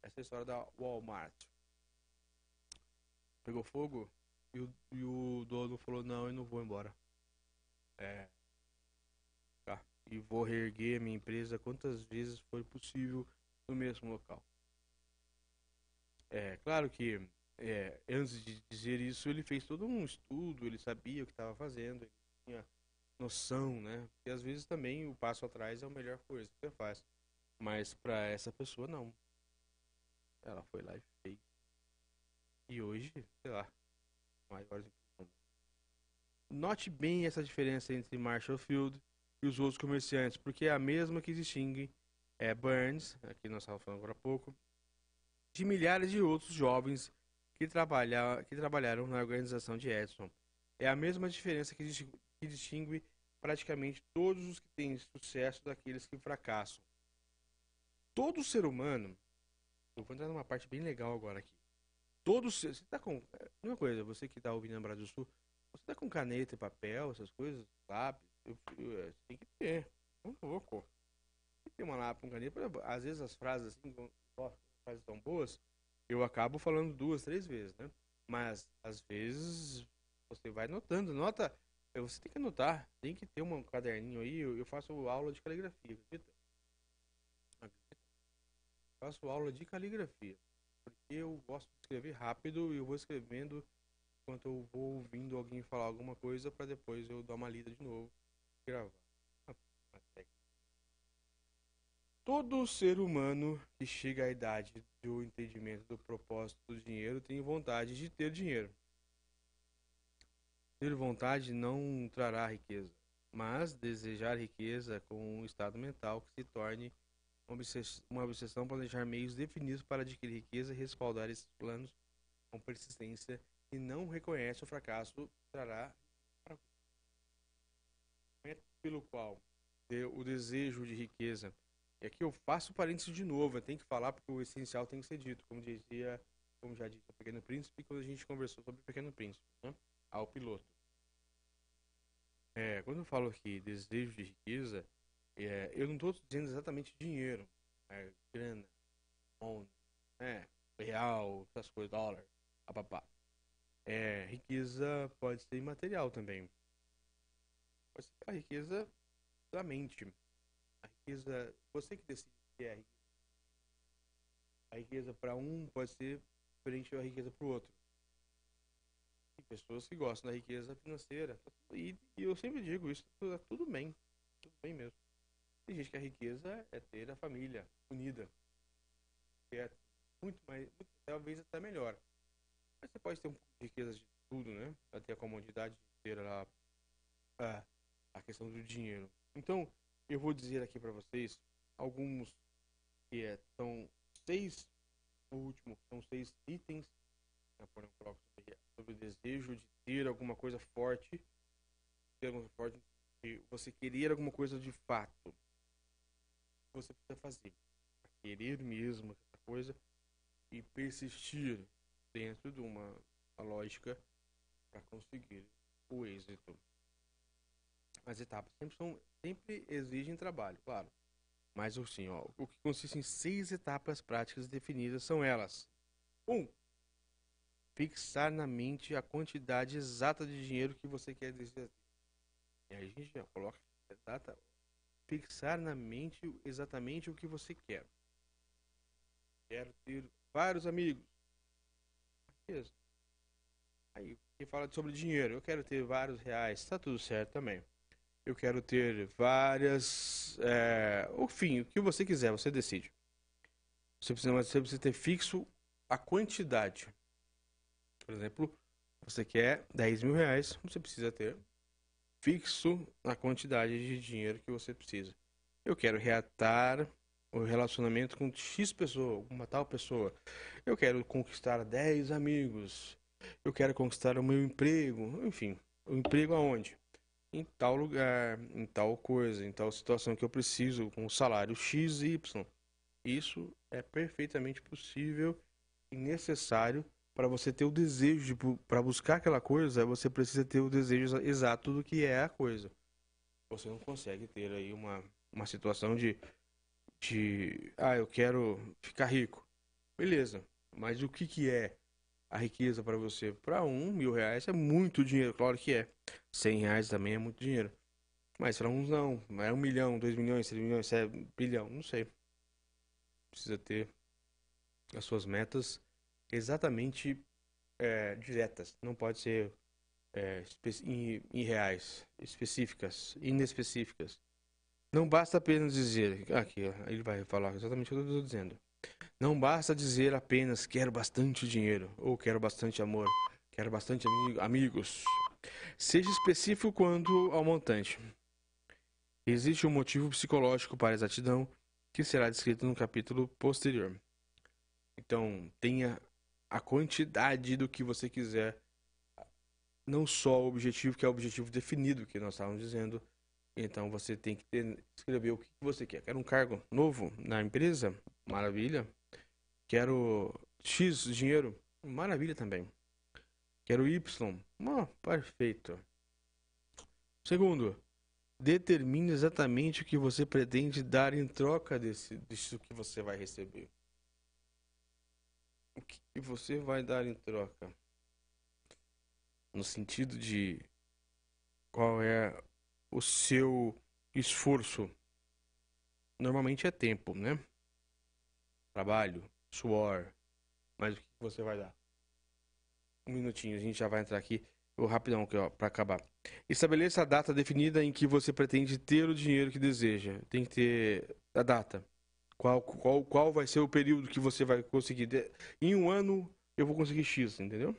Essa é a história da Walmart. Pegou fogo e o, e o dono falou: Não, eu não vou embora. É. Tá. E vou reerguer minha empresa quantas vezes for possível no mesmo local. É claro que é, antes de dizer isso, ele fez todo um estudo, ele sabia o que estava fazendo, ele tinha noção, né? E às vezes também o passo atrás é a melhor coisa que você faz. Mas para essa pessoa, não. Ela foi lá e fez. E hoje, sei lá, maiores Note bem essa diferença entre Marshall Field e os outros comerciantes, porque é a mesma que distingue é Burns, aqui nós estávamos falando agora há pouco, de milhares de outros jovens que, trabalha, que trabalharam na organização de Edson. É a mesma diferença que que distingue praticamente todos os que têm sucesso daqueles que fracassam. Todo ser humano. Eu vou entrar numa parte bem legal agora aqui. Todo ser. Você tá com. É, uma coisa, você que está ouvindo no Brasil do Sul, você tá com caneta e papel, essas coisas, lápis? Eu, eu, eu, é, tem que ter. Um pouco. Tem que ter uma lápis, um caneta. às vezes as frases assim, frases tão boas, eu acabo falando duas, três vezes, né? Mas às vezes você vai notando, nota você tem que anotar, tem que ter um caderninho aí. Eu, faço aula de caligrafia, acredita? acredita? Faço aula de caligrafia. Porque eu gosto de escrever rápido e eu vou escrevendo enquanto eu vou ouvindo alguém falar alguma coisa para depois eu dar uma lida de novo e gravar. Todo ser humano que chega à idade do entendimento do propósito do dinheiro tem vontade de ter dinheiro. Ter vontade não trará riqueza, mas desejar riqueza com um estado mental que se torne uma obsessão planejar meios definidos para adquirir riqueza e respaldar esses planos com persistência e não reconhece o fracasso trará pelo qual o desejo de riqueza e aqui eu faço parênteses de novo, tem que falar porque o essencial tem que ser dito, como dizia, como já disse o Pequeno Príncipe, quando a gente conversou sobre o Pequeno Príncipe, né? ao piloto. É, quando eu falo que desejo de riqueza, é, eu não estou dizendo exatamente dinheiro, né, grana, onda, né, real, essas coisas, dólar, papapá. É, riqueza pode ser imaterial também. Pode ser a riqueza da mente. A riqueza, você que decide o que é a riqueza. A riqueza para um pode ser diferente da riqueza para o outro pessoas que gostam da riqueza financeira. E, tá e eu sempre digo isso, tá, tá tudo bem. Tudo bem mesmo. Tem gente que a riqueza é ter a família unida. Que é muito mais, talvez até melhor. Mas você pode ter um pouco de riqueza de tudo, né? Pra ter a comodidade de ter a, a, a questão do dinheiro. Então, eu vou dizer aqui para vocês alguns que é, são seis, o último, são seis itens Napoleão né, sobre o desejo de ter alguma coisa forte, ter alguma forte, você querer alguma coisa de fato, você precisa fazer, querer mesmo essa coisa e persistir dentro de uma, uma lógica para conseguir o êxito. As etapas sempre são, sempre exigem trabalho, claro. Mas assim, ó, o que consiste em seis etapas práticas definidas são elas: 1. Um, fixar na mente a quantidade exata de dinheiro que você quer desejar. E aí a gente já coloca exata, fixar na mente exatamente o que você quer. Quero ter vários amigos. Beleza. Aí que fala sobre dinheiro, eu quero ter vários reais, tá tudo certo também. Eu quero ter várias, é, enfim, o que você quiser, você decide. Você precisa, você precisa ter fixo a quantidade. Por exemplo, você quer 10 mil reais, você precisa ter fixo a quantidade de dinheiro que você precisa. Eu quero reatar o relacionamento com X pessoa, uma tal pessoa. Eu quero conquistar 10 amigos. Eu quero conquistar o meu emprego. Enfim, o emprego aonde? Em tal lugar, em tal coisa, em tal situação que eu preciso, com um salário X, Y. Isso é perfeitamente possível e necessário para você ter o desejo para buscar aquela coisa, você precisa ter o desejo exato do que é a coisa. Você não consegue ter aí uma, uma situação de, de ah, eu quero ficar rico. Beleza, mas o que, que é a riqueza para você? Para um, mil reais é muito dinheiro, claro que é. Cem reais também é muito dinheiro. Mas para uns não, é um milhão, dois milhões, três milhões, é bilhão, não sei. Precisa ter as suas metas exatamente é, diretas, não pode ser é, em, em reais, específicas, inespecíficas. Não basta apenas dizer, aqui ele vai falar exatamente o que eu estou dizendo. Não basta dizer apenas quero bastante dinheiro, ou quero bastante amor, quero bastante am amigos. Seja específico quanto ao montante. Existe um motivo psicológico para a exatidão que será descrito no capítulo posterior. Então, tenha a quantidade do que você quiser, não só o objetivo, que é o objetivo definido que nós estávamos dizendo. Então você tem que ter, escrever o que você quer. Quero um cargo novo na empresa? Maravilha. Quero X dinheiro? Maravilha também. Quero Y? Oh, perfeito. Segundo, determine exatamente o que você pretende dar em troca desse, disso que você vai receber o que você vai dar em troca? No sentido de qual é o seu esforço. Normalmente é tempo, né? Trabalho, suor. Mas o que você vai dar? Um minutinho, a gente já vai entrar aqui. Vou rapidão aqui, ó, pra acabar. Estabeleça a data definida em que você pretende ter o dinheiro que deseja. Tem que ter a data. Qual, qual, qual vai ser o período que você vai conseguir? Em um ano eu vou conseguir X, entendeu?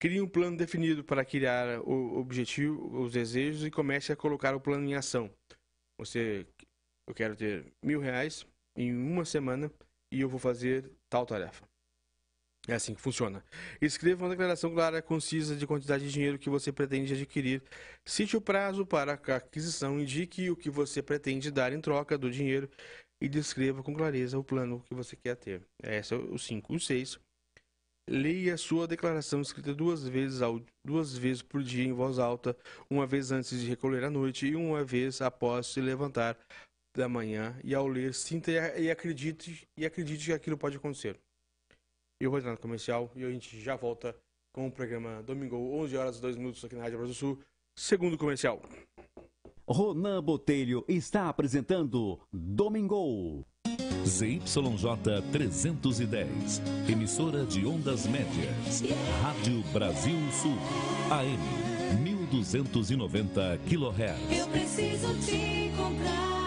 Crie um plano definido para criar o objetivo, os desejos e comece a colocar o plano em ação. Você, eu quero ter mil reais em uma semana e eu vou fazer tal tarefa. É assim que funciona. Escreva uma declaração clara, concisa de quantidade de dinheiro que você pretende adquirir. Cite o prazo para a aquisição, indique o que você pretende dar em troca do dinheiro e descreva com clareza o plano que você quer ter. Esse é o 5. O 6. Leia sua declaração escrita duas vezes, ao, duas vezes por dia em voz alta, uma vez antes de recolher à noite e uma vez após se levantar da manhã. E ao ler, sinta e acredite, e acredite que aquilo pode acontecer. Eu vou entrar no comercial e a gente já volta com o programa Domingo, 11 horas e 2 minutos aqui na Rádio Brasil Sul, segundo comercial. Ronan Botelho está apresentando Domingo. ZYJ 310, emissora de ondas médias, Rádio Brasil Sul, AM 1290 kHz. Eu preciso te encontrar.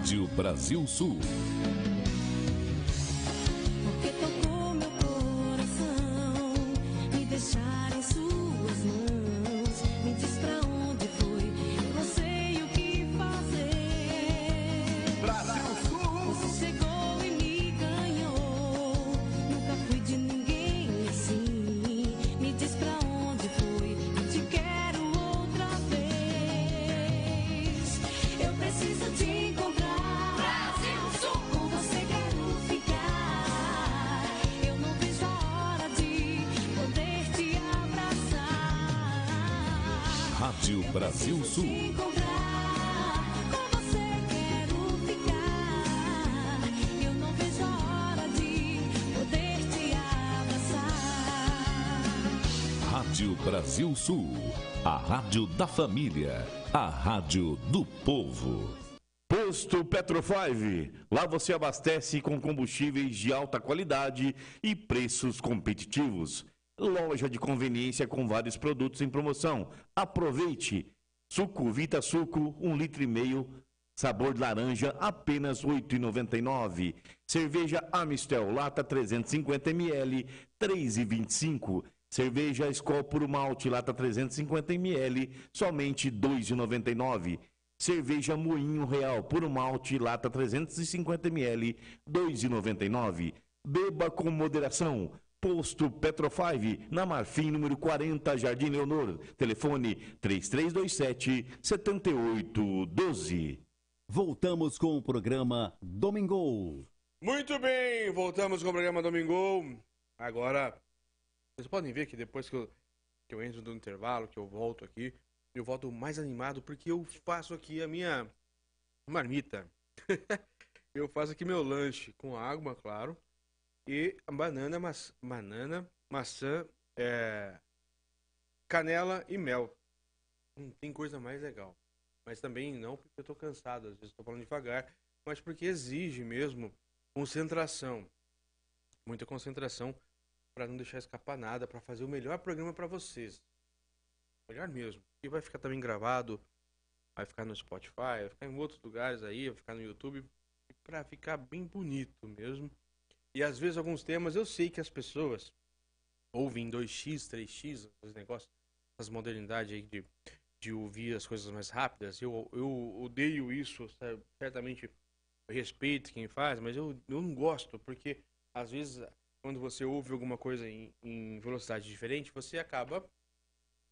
Rádio Brasil Sul. Sul. Rádio Brasil Sul, a rádio da família, a rádio do povo. Posto Petro 5. Lá você abastece com combustíveis de alta qualidade e preços competitivos. Loja de conveniência com vários produtos em promoção. Aproveite! Suco Vita Suco, 1,5 um litro e meio, sabor laranja, apenas R$ 8,99. Cerveja Amistel lata 350 ml, 3,25. Cerveja Skol Puro Malte lata 350 ml, somente R$ 2,99. Cerveja Moinho Real Puro Malte lata 350 ml, R$ 2,99. Beba com moderação. Posto Petrofave, na Marfim, número 40, Jardim Leonor. Telefone 3327-7812. Voltamos com o programa Domingo. Muito bem, voltamos com o programa Domingo. Agora, vocês podem ver que depois que eu, que eu entro no intervalo, que eu volto aqui, eu volto mais animado porque eu faço aqui a minha marmita. eu faço aqui meu lanche com água, claro e banana, banana maçã, é, canela e mel. Não hum, tem coisa mais legal. Mas também não porque eu estou cansado, às vezes estou falando devagar, mas porque exige mesmo concentração. Muita concentração para não deixar escapar nada, para fazer o melhor programa para vocês. Melhor mesmo. E vai ficar também gravado, vai ficar no Spotify, vai ficar em outros lugares aí, vai ficar no YouTube, para ficar bem bonito mesmo e às vezes alguns temas eu sei que as pessoas ouvem 2x, 3x, os negócios, as modernidades aí de, de ouvir as coisas mais rápidas. Eu, eu odeio isso, sabe? certamente respeito quem faz, mas eu, eu não gosto, porque às vezes quando você ouve alguma coisa em, em velocidade diferente, você acaba,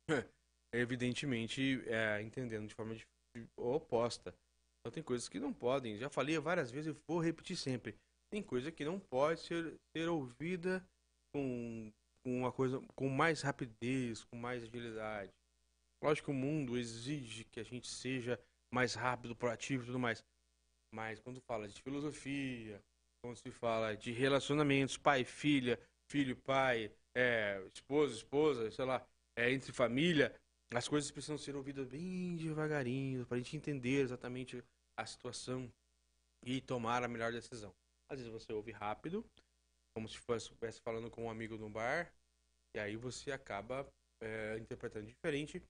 evidentemente, é, entendendo de forma de, de, oposta. Então tem coisas que não podem. Já falei várias vezes e vou repetir sempre. Tem coisa que não pode ser, ser ouvida com, com uma coisa com mais rapidez, com mais agilidade. Lógico que o mundo exige que a gente seja mais rápido, proativo e tudo mais. Mas quando fala de filosofia, quando se fala de relacionamentos, pai, filha, filho, pai, é, esposo, esposa, sei lá, é, entre família, as coisas precisam ser ouvidas bem devagarinho, para a gente entender exatamente a situação e tomar a melhor decisão. Às vezes você ouve rápido, como se estivesse falando com um amigo no bar, e aí você acaba é, interpretando diferente.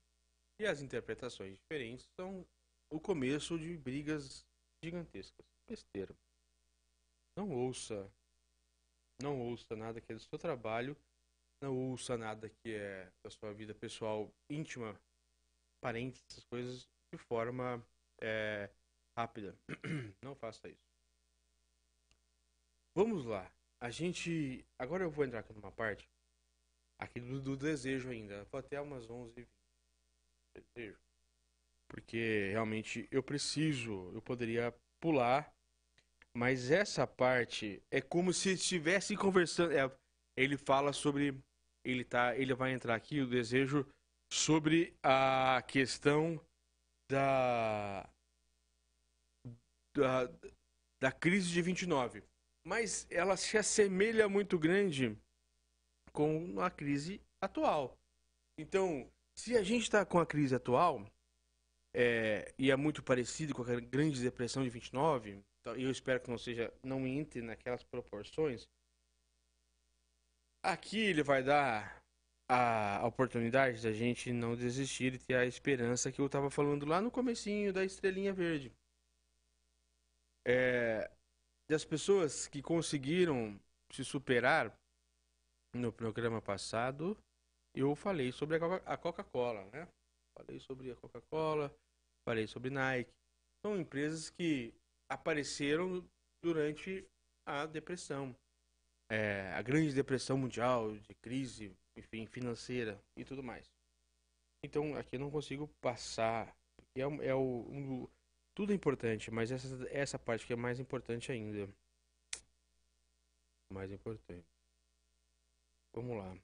E as interpretações diferentes são o começo de brigas gigantescas. Besteira. Não ouça. Não ouça nada que é do seu trabalho. Não ouça nada que é da sua vida pessoal íntima, parentes, essas coisas, de forma é, rápida. Não faça isso. Vamos lá. A gente. Agora eu vou entrar aqui numa parte. Aqui do, do desejo ainda. Vou até umas 11 h Desejo. Porque realmente eu preciso. Eu poderia pular. Mas essa parte é como se estivesse conversando. É, ele fala sobre. Ele, tá, ele vai entrar aqui, o desejo, sobre a questão da. Da, da crise de 29 mas ela se assemelha muito grande com a crise atual. Então, se a gente está com a crise atual, é, e é muito parecido com a grande depressão de 29, então, eu espero que não seja, não entre naquelas proporções. Aqui ele vai dar a oportunidade da gente não desistir e ter a esperança que eu estava falando lá no comecinho da estrelinha verde. É, das pessoas que conseguiram se superar no programa passado, eu falei sobre a Coca-Cola, né? Falei sobre a Coca-Cola, falei sobre Nike. São empresas que apareceram durante a depressão, é, a grande depressão mundial, de crise, enfim, financeira e tudo mais. Então aqui eu não consigo passar, é, é o, um, tudo é importante, mas essa, essa parte que é mais importante ainda. Mais importante. Vamos lá.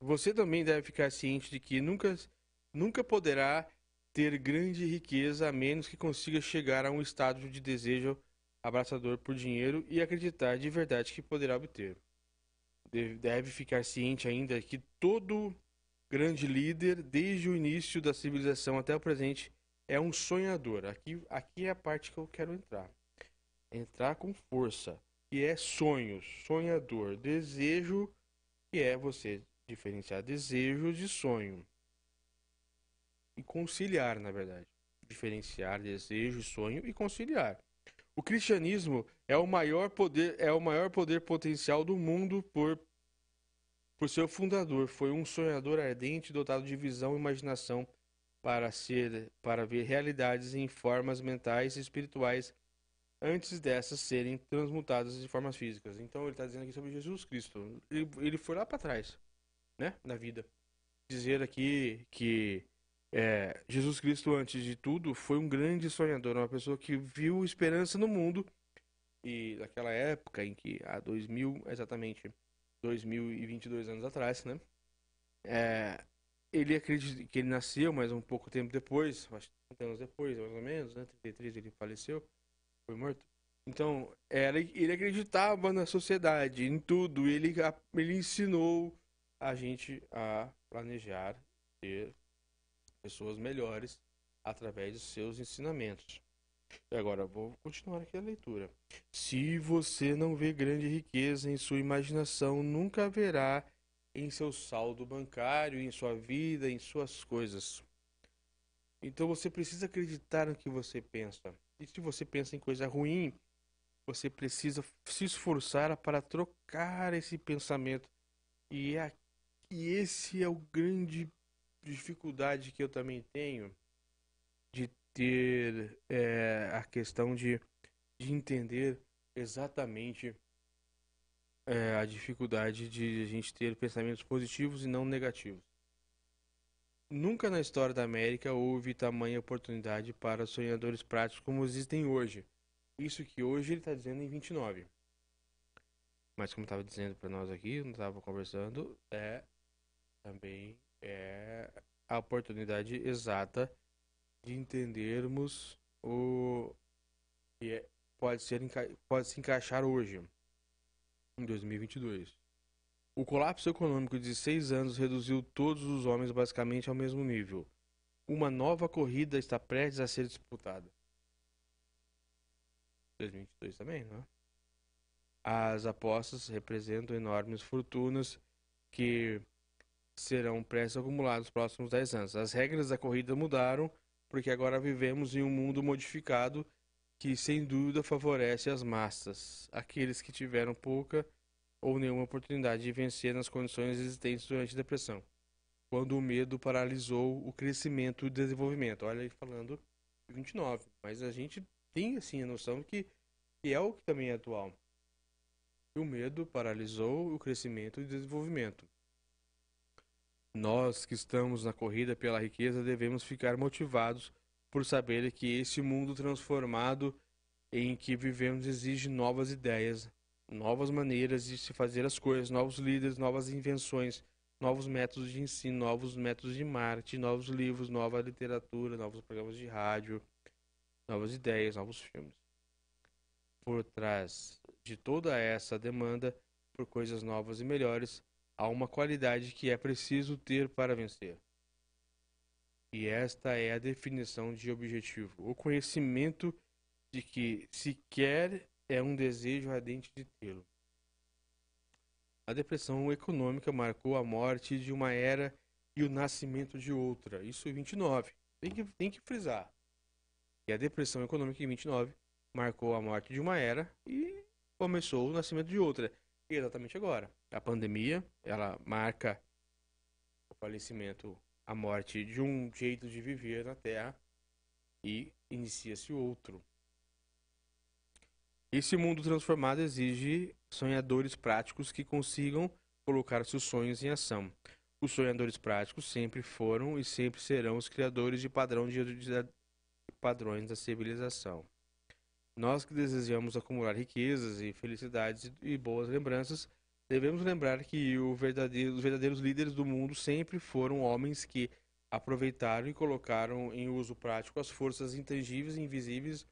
Você também deve ficar ciente de que nunca, nunca poderá ter grande riqueza a menos que consiga chegar a um estado de desejo abraçador por dinheiro e acreditar de verdade que poderá obter. Deve ficar ciente ainda que todo grande líder, desde o início da civilização até o presente, é um sonhador. Aqui, aqui é a parte que eu quero entrar. Entrar com força, que é sonhos, sonhador, desejo, que é você diferenciar desejo de sonho. E conciliar, na verdade. Diferenciar desejo e sonho e conciliar. O cristianismo é o maior poder, é o maior poder potencial do mundo por por seu fundador, foi um sonhador ardente dotado de visão e imaginação para ser para ver realidades em formas mentais e espirituais antes dessas serem transmutadas em formas físicas. Então ele está dizendo aqui sobre Jesus Cristo. Ele, ele foi lá para trás, né, na vida. Dizer aqui que é, Jesus Cristo, antes de tudo, foi um grande sonhador, uma pessoa que viu esperança no mundo. E naquela época em que, há 2000, exatamente 2022 anos atrás, né? É, ele acredita que ele nasceu, mas um pouco tempo depois, acho que 30 anos depois, mais ou menos, né? 33 ele faleceu, foi morto. Então, era, ele acreditava na sociedade, em tudo. Ele, ele ensinou a gente a planejar, ter pessoas melhores através dos seus ensinamentos. E agora, vou continuar aqui a leitura. Se você não vê grande riqueza em sua imaginação, nunca haverá em seu saldo bancário, em sua vida, em suas coisas. Então você precisa acreditar no que você pensa. E se você pensa em coisa ruim, você precisa se esforçar para trocar esse pensamento. E, é, e esse é o grande dificuldade que eu também tenho de ter é, a questão de, de entender exatamente é, a dificuldade de a gente ter pensamentos positivos e não negativos. Nunca na história da América houve tamanha oportunidade para sonhadores práticos como existem hoje. Isso que hoje ele está dizendo em 29. Mas como estava dizendo para nós aqui, não estava conversando, é também é a oportunidade exata de entendermos o que é, pode ser pode se encaixar hoje em 2022. O colapso econômico de seis anos reduziu todos os homens basicamente ao mesmo nível. Uma nova corrida está prestes a ser disputada. 2022 também, não? É? As apostas representam enormes fortunas que serão prestes acumuladas nos próximos 10 anos. As regras da corrida mudaram porque agora vivemos em um mundo modificado que sem dúvida favorece as massas, aqueles que tiveram pouca ou nenhuma oportunidade de vencer nas condições existentes durante a depressão, quando o medo paralisou o crescimento e o desenvolvimento. Olha aí falando 29, mas a gente tem assim a noção que, que é o que também é atual. O medo paralisou o crescimento e o desenvolvimento. Nós que estamos na corrida pela riqueza devemos ficar motivados por saber que esse mundo transformado em que vivemos exige novas ideias, novas maneiras de se fazer as coisas, novos líderes, novas invenções, novos métodos de ensino, novos métodos de marketing, novos livros, nova literatura, novos programas de rádio, novas ideias, novos filmes. Por trás de toda essa demanda por coisas novas e melhores, há uma qualidade que é preciso ter para vencer. E esta é a definição de objetivo: o conhecimento de que se quer é um desejo ardente de tê-lo. A depressão econômica marcou a morte de uma era e o nascimento de outra. Isso em 29. Tem que, tem que frisar. E a depressão econômica em 29 marcou a morte de uma era e começou o nascimento de outra. E exatamente agora. A pandemia, ela marca o falecimento a morte de um jeito de viver na Terra e inicia-se outro. Esse mundo transformado exige sonhadores práticos que consigam colocar seus sonhos em ação. Os sonhadores práticos sempre foram e sempre serão os criadores de, padrão de, de padrões da civilização. Nós que desejamos acumular riquezas e felicidades e boas lembranças, Devemos lembrar que verdadeiro, os verdadeiros líderes do mundo sempre foram homens que aproveitaram e colocaram em uso prático as forças intangíveis e invisíveis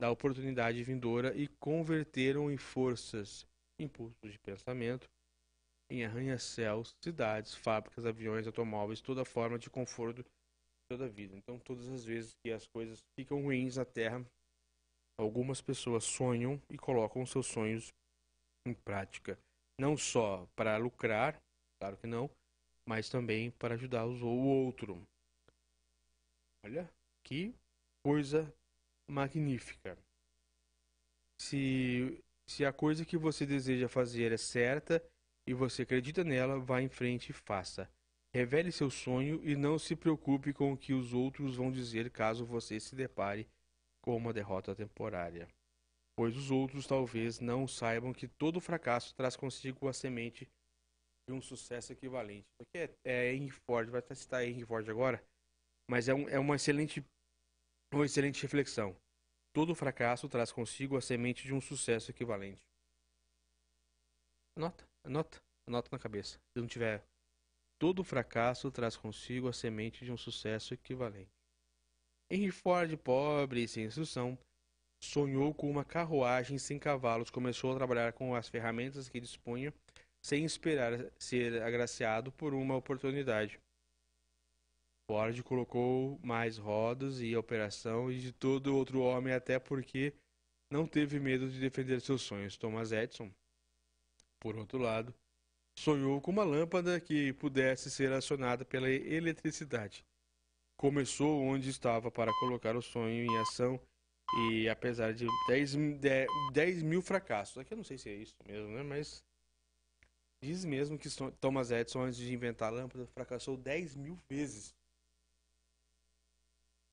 da oportunidade vindoura e converteram em forças, impulsos de pensamento, em arranha-céus, cidades, fábricas, aviões, automóveis, toda forma de conforto toda a vida. Então, todas as vezes que as coisas ficam ruins na Terra, algumas pessoas sonham e colocam seus sonhos em prática não só para lucrar, claro que não, mas também para ajudar o outro. Olha que coisa magnífica. Se, se a coisa que você deseja fazer é certa e você acredita nela, vá em frente e faça. Revele seu sonho e não se preocupe com o que os outros vão dizer caso você se depare com uma derrota temporária pois os outros talvez não saibam que todo fracasso traz consigo a semente de um sucesso equivalente. porque aqui é, é Henry Ford, vai até citar Henry Ford agora, mas é, um, é uma, excelente, uma excelente reflexão. Todo fracasso traz consigo a semente de um sucesso equivalente. Anota, anota, anota na cabeça. Se não tiver. Todo fracasso traz consigo a semente de um sucesso equivalente. Henry Ford, pobre e sem instrução, Sonhou com uma carruagem sem cavalos, começou a trabalhar com as ferramentas que dispunha, sem esperar ser agraciado por uma oportunidade. Ford colocou mais rodas e operação e de todo outro homem, até porque não teve medo de defender seus sonhos. Thomas Edison, por outro lado, sonhou com uma lâmpada que pudesse ser acionada pela eletricidade. Começou onde estava para colocar o sonho em ação e apesar de 10, 10, 10 mil fracassos, aqui eu não sei se é isso mesmo, né? Mas diz mesmo que Thomas Edison, antes de inventar a lâmpada, fracassou 10 mil vezes.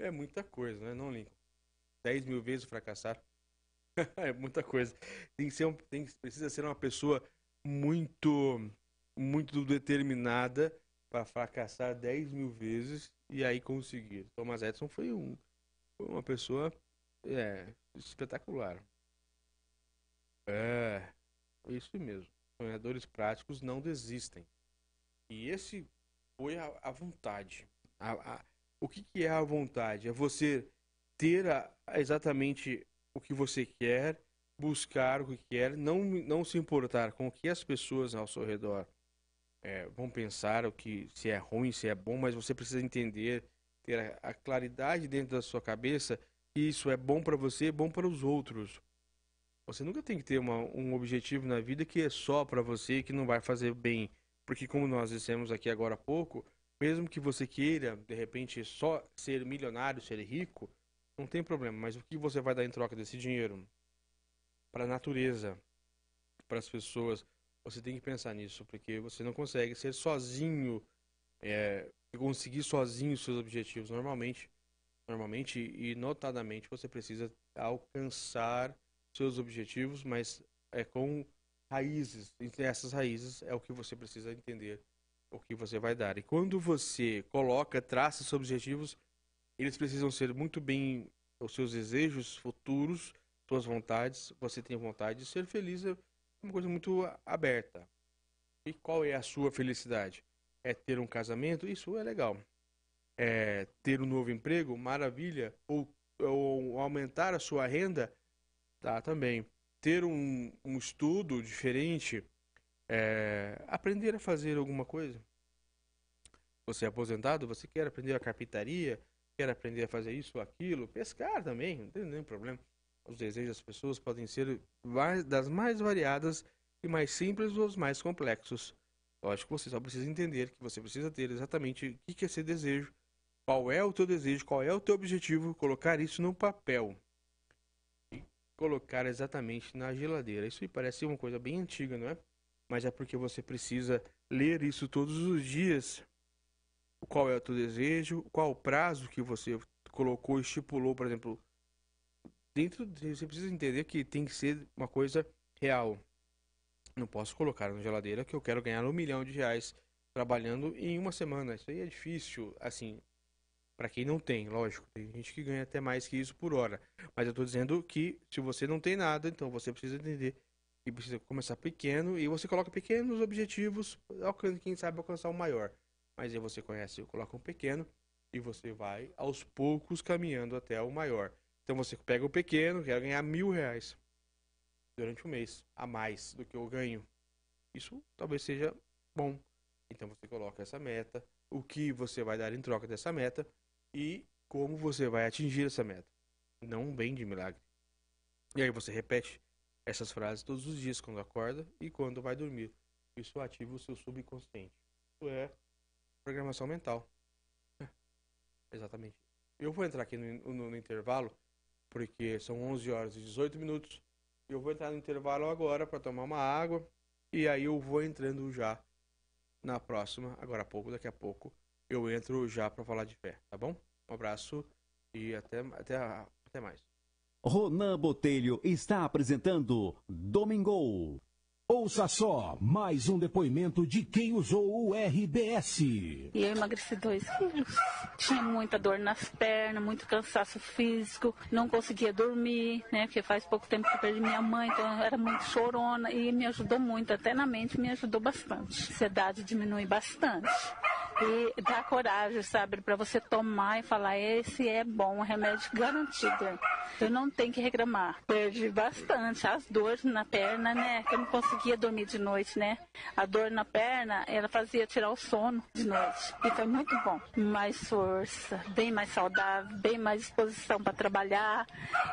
É muita coisa, né? Não, Lincoln? 10 mil vezes fracassar é muita coisa. Tem que ser um, tem, precisa ser uma pessoa muito, muito determinada para fracassar 10 mil vezes e aí conseguir. Thomas Edison foi um, foi uma pessoa é, espetacular. É, isso mesmo. Sonhadores práticos não desistem. E esse foi a, a vontade. A, a, o que, que é a vontade? É você ter a, exatamente o que você quer, buscar o que quer, não, não se importar com o que as pessoas ao seu redor é, vão pensar, o que se é ruim, se é bom, mas você precisa entender, ter a, a claridade dentro da sua cabeça isso é bom para você, é bom para os outros. Você nunca tem que ter uma, um objetivo na vida que é só para você e que não vai fazer bem. Porque, como nós dissemos aqui agora há pouco, mesmo que você queira, de repente, só ser milionário, ser rico, não tem problema. Mas o que você vai dar em troca desse dinheiro? Para a natureza, para as pessoas. Você tem que pensar nisso, porque você não consegue ser sozinho, é, conseguir sozinho os seus objetivos. Normalmente, normalmente, e notadamente você precisa alcançar seus objetivos, mas é com raízes. Entre essas raízes é o que você precisa entender, o que você vai dar. E quando você coloca, traça seus objetivos, eles precisam ser muito bem os seus desejos futuros, suas vontades. Você tem vontade de ser feliz, é uma coisa muito aberta. E qual é a sua felicidade? É ter um casamento? Isso é legal é, ter um novo emprego, maravilha. Ou, ou aumentar a sua renda, tá também. Ter um, um estudo diferente, é, aprender a fazer alguma coisa. Você é aposentado, você quer aprender a carpintaria, quer aprender a fazer isso, aquilo, pescar também, não tem nenhum problema. Os desejos das pessoas podem ser das mais variadas e mais simples ou os mais complexos. Lógico, você só precisa entender que você precisa ter exatamente o que é esse desejo qual é o teu desejo? Qual é o teu objetivo? Colocar isso no papel e colocar exatamente na geladeira. Isso me parece uma coisa bem antiga, não é? Mas é porque você precisa ler isso todos os dias. Qual é o teu desejo? Qual o prazo que você colocou, estipulou, por exemplo? Dentro você precisa entender que tem que ser uma coisa real. Não posso colocar na geladeira que eu quero ganhar um milhão de reais trabalhando em uma semana. Isso aí é difícil, assim, para quem não tem, lógico, tem gente que ganha até mais que isso por hora. Mas eu estou dizendo que se você não tem nada, então você precisa entender que precisa começar pequeno e você coloca pequenos objetivos, quem sabe alcançar o um maior. Mas aí você conhece, coloca um pequeno e você vai aos poucos caminhando até o maior. Então você pega o pequeno, quer ganhar mil reais durante um mês a mais do que eu ganho. Isso talvez seja bom. Então você coloca essa meta, o que você vai dar em troca dessa meta e como você vai atingir essa meta. Não vem de milagre. E aí você repete essas frases todos os dias quando acorda e quando vai dormir. Isso ativa o seu subconsciente. Isso é programação mental. Exatamente. Eu vou entrar aqui no, no, no intervalo, porque são 11 horas e 18 minutos. Eu vou entrar no intervalo agora para tomar uma água. E aí eu vou entrando já na próxima, agora há pouco, daqui a pouco, eu entro já para falar de fé, tá bom? Um abraço e até, até, até mais. Ronan Botelho está apresentando Domingo. Ouça só mais um depoimento de quem usou o RBS. E eu emagreci dois quilos. Tinha muita dor nas pernas, muito cansaço físico, não conseguia dormir, né? Porque faz pouco tempo que eu perdi minha mãe, então eu era muito chorona e me ajudou muito, até na mente me ajudou bastante. A ansiedade diminui bastante e dá coragem, sabe, para você tomar e falar esse é bom, um remédio garantido. Eu não tenho que reclamar. Perdi bastante as dores na perna, né? Que eu não conseguia dormir de noite, né? A dor na perna, ela fazia tirar o sono de noite. E foi muito bom. Mais força, bem mais saudável, bem mais disposição para trabalhar.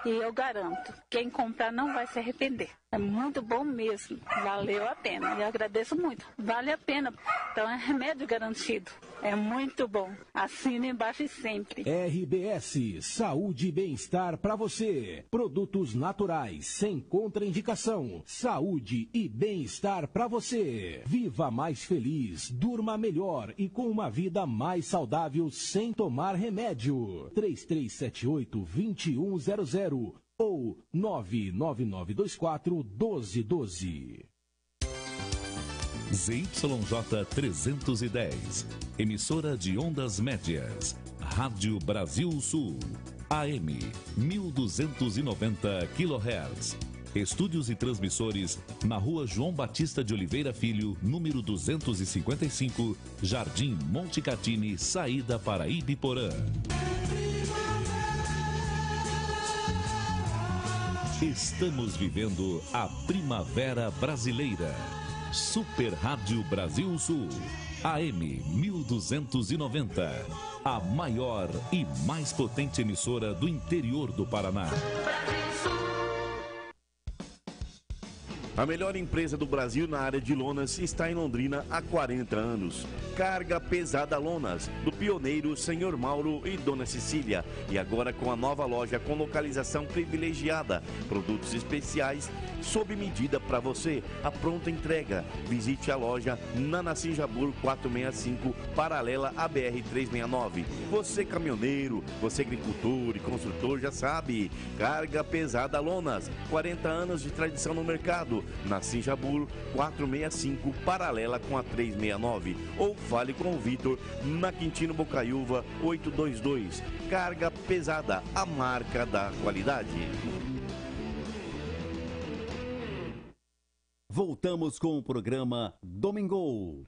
E eu garanto, quem comprar não vai se arrepender. É muito bom mesmo. Valeu a pena. Eu agradeço muito. Vale a pena. Então é remédio garantido. É muito bom. Assina embaixo e sempre. RBS Saúde e Bem-Estar para você. Produtos naturais, sem contraindicação. Saúde e bem-estar para você. Viva mais feliz, durma melhor e com uma vida mais saudável sem tomar remédio. 3378 2100 ou 99924 1212. ZYJ 310, emissora de ondas médias, Rádio Brasil Sul, AM 1290 kHz. Estúdios e transmissores na rua João Batista de Oliveira Filho, número 255, Jardim Monte Catini, saída para Ibiporã. Estamos vivendo a Primavera Brasileira. Super Rádio Brasil Sul, AM 1290. A maior e mais potente emissora do interior do Paraná. Brasil! A melhor empresa do Brasil na área de lonas está em Londrina há 40 anos. Carga Pesada Lonas, do pioneiro Senhor Mauro e Dona Cecília. E agora com a nova loja com localização privilegiada, produtos especiais sob medida para você. A pronta entrega. Visite a loja Nana Jabur 465, paralela à BR 369. Você caminhoneiro, você agricultor e construtor já sabe. Carga Pesada Lonas, 40 anos de tradição no mercado na Sinjabur 465, paralela com a 369. Ou fale com o Vitor na Quintino Bocaiúva 822. Carga pesada, a marca da qualidade. Voltamos com o programa Domingo.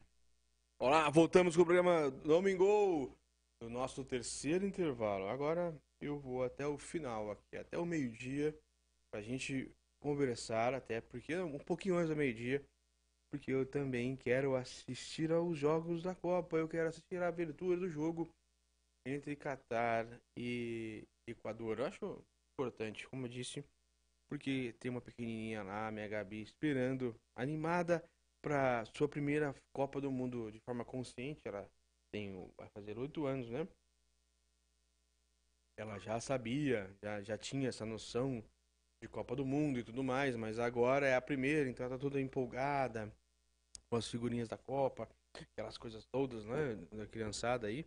Olá, voltamos com o programa Domingo, no nosso terceiro intervalo. Agora eu vou até o final aqui, até o meio-dia, para a gente conversar até, porque um pouquinho antes do meio-dia, porque eu também quero assistir aos jogos da Copa, eu quero assistir a abertura do jogo entre Catar e Equador. Eu acho importante, como eu disse, porque tem uma pequenininha lá, minha Gabi, esperando, animada para sua primeira Copa do Mundo de forma consciente. Ela tem, vai fazer oito anos, né? Ela já sabia, já, já tinha essa noção de Copa do Mundo e tudo mais, mas agora é a primeira, então ela tá toda empolgada com as figurinhas da Copa, aquelas coisas todas, né, da criançada aí.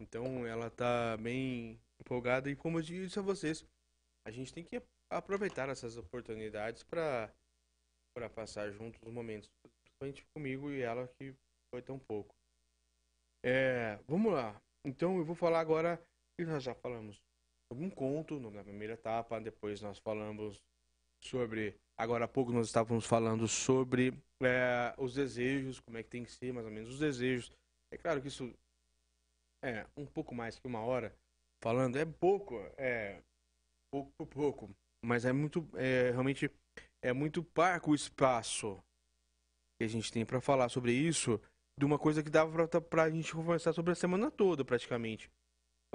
Então ela tá bem empolgada e como eu disse a vocês, a gente tem que aproveitar essas oportunidades para para passar juntos os momentos, principalmente comigo e ela que foi tão pouco. É, vamos lá. Então eu vou falar agora e nós já falamos um conto na primeira etapa, depois nós falamos sobre. Agora há pouco nós estávamos falando sobre é, os desejos, como é que tem que ser, mais ou menos, os desejos. É claro que isso é um pouco mais que uma hora falando, é pouco, é pouco por pouco, mas é muito, é, realmente, é muito parco o espaço que a gente tem para falar sobre isso, de uma coisa que dava para a gente conversar sobre a semana toda, praticamente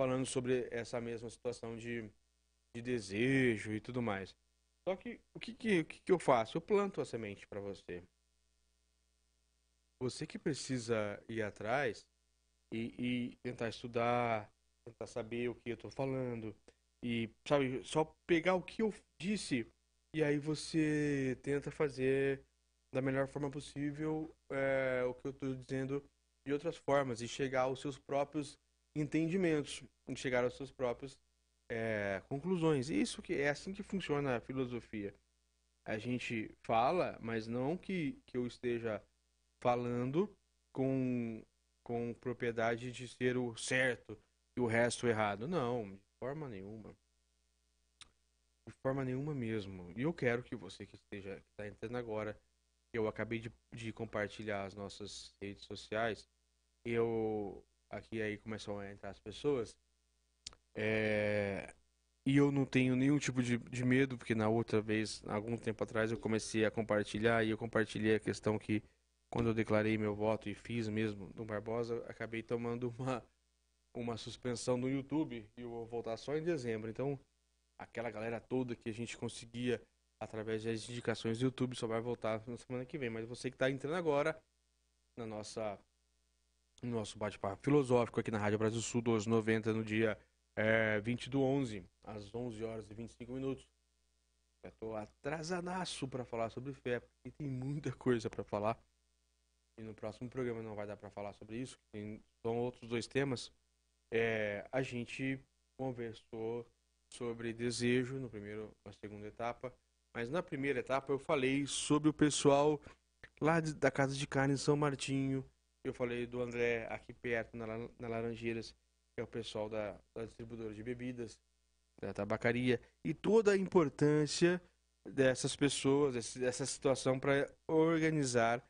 falando sobre essa mesma situação de, de desejo e tudo mais. Só que o que, que, o que, que eu faço? Eu planto a semente para você. Você que precisa ir atrás e, e tentar estudar, tentar saber o que eu estou falando e, sabe, só pegar o que eu disse e aí você tenta fazer da melhor forma possível é, o que eu estou dizendo de outras formas e chegar aos seus próprios entendimentos, em chegar às suas próprias é, conclusões. Isso que é assim que funciona a filosofia. A gente fala, mas não que, que eu esteja falando com, com propriedade de ser o certo e o resto errado. Não, de forma nenhuma. De forma nenhuma mesmo. E eu quero que você que esteja que está entrando agora, eu acabei de, de compartilhar as nossas redes sociais. Eu aqui aí começam a entrar as pessoas. É... E eu não tenho nenhum tipo de, de medo, porque na outra vez, algum tempo atrás, eu comecei a compartilhar e eu compartilhei a questão que quando eu declarei meu voto e fiz mesmo do Barbosa, acabei tomando uma, uma suspensão no YouTube e eu vou voltar só em dezembro. Então, aquela galera toda que a gente conseguia através das indicações do YouTube só vai voltar na semana que vem. Mas você que está entrando agora na nossa nosso bate-papo filosófico aqui na Rádio Brasil Sul, 1290, no dia é, 20 do 11, às 11 horas e 25 minutos. Eu estou atrasadaço para falar sobre fé, porque tem muita coisa para falar. E no próximo programa não vai dar para falar sobre isso, tem, são outros dois temas. É, a gente conversou sobre desejo no primeiro, na segunda etapa, mas na primeira etapa eu falei sobre o pessoal lá de, da Casa de Carne em São Martinho, eu falei do André aqui perto, na, na Laranjeiras, que é o pessoal da, da distribuidora de bebidas, da tabacaria, e toda a importância dessas pessoas, dessa situação para organizar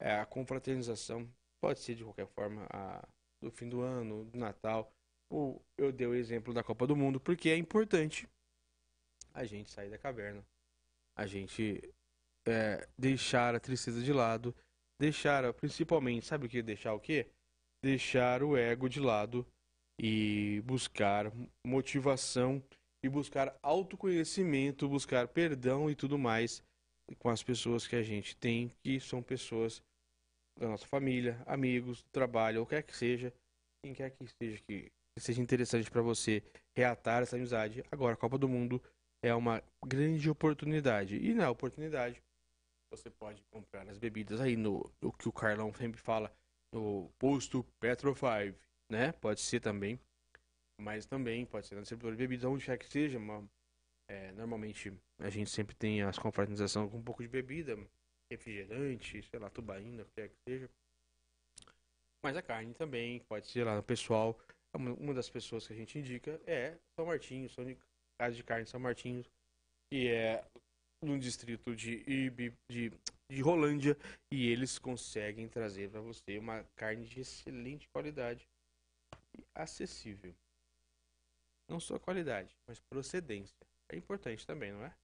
é, a confraternização. Pode ser de qualquer forma a, do fim do ano, do Natal, ou eu dei o exemplo da Copa do Mundo, porque é importante a gente sair da caverna, a gente é, deixar a tristeza de lado deixar, principalmente, sabe o que? É deixar o quê? Deixar o ego de lado e buscar motivação e buscar autoconhecimento, buscar perdão e tudo mais com as pessoas que a gente tem, que são pessoas da nossa família, amigos, trabalho, ou quer que seja, quem quer que seja que seja interessante para você reatar essa amizade. Agora, a Copa do Mundo é uma grande oportunidade e na oportunidade você pode comprar as bebidas aí no, no que o Carlão sempre fala, no posto Petro 5, né? Pode ser também. Mas também pode ser na distribuidora de bebidas, onde quer que seja. Uma, é, normalmente a gente sempre tem as confraternizações com um pouco de bebida, refrigerante, sei lá, tubaína, o que quer que seja. Mas a carne também pode ser lá no pessoal. Uma das pessoas que a gente indica é São Martinho, São de, Casa de Carne São Martinho, que é no distrito de, Ibi, de, de Rolândia e eles conseguem trazer para você uma carne de excelente qualidade e acessível. Não só qualidade, mas procedência. É importante também, não é?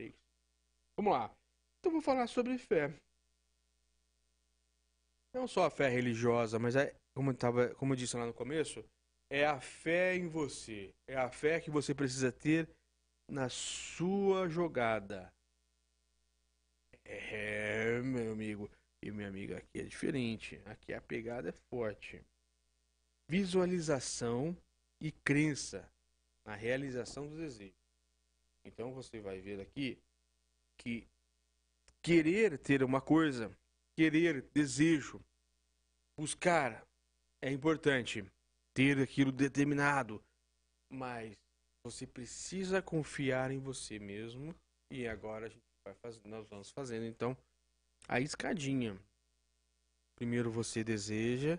é isso. Vamos lá. Então vou falar sobre fé. Não só a fé religiosa, mas é, como, tava, como eu disse lá no começo, é a fé em você. É a fé que você precisa ter na sua jogada. É, meu amigo e minha amiga, aqui é diferente. Aqui a pegada é forte. Visualização e crença na realização do desejo. Então você vai ver aqui que querer ter uma coisa, querer, desejo, buscar é importante ter aquilo determinado, mas você precisa confiar em você mesmo. E agora a gente vai fazer, nós vamos fazendo então a escadinha. Primeiro você deseja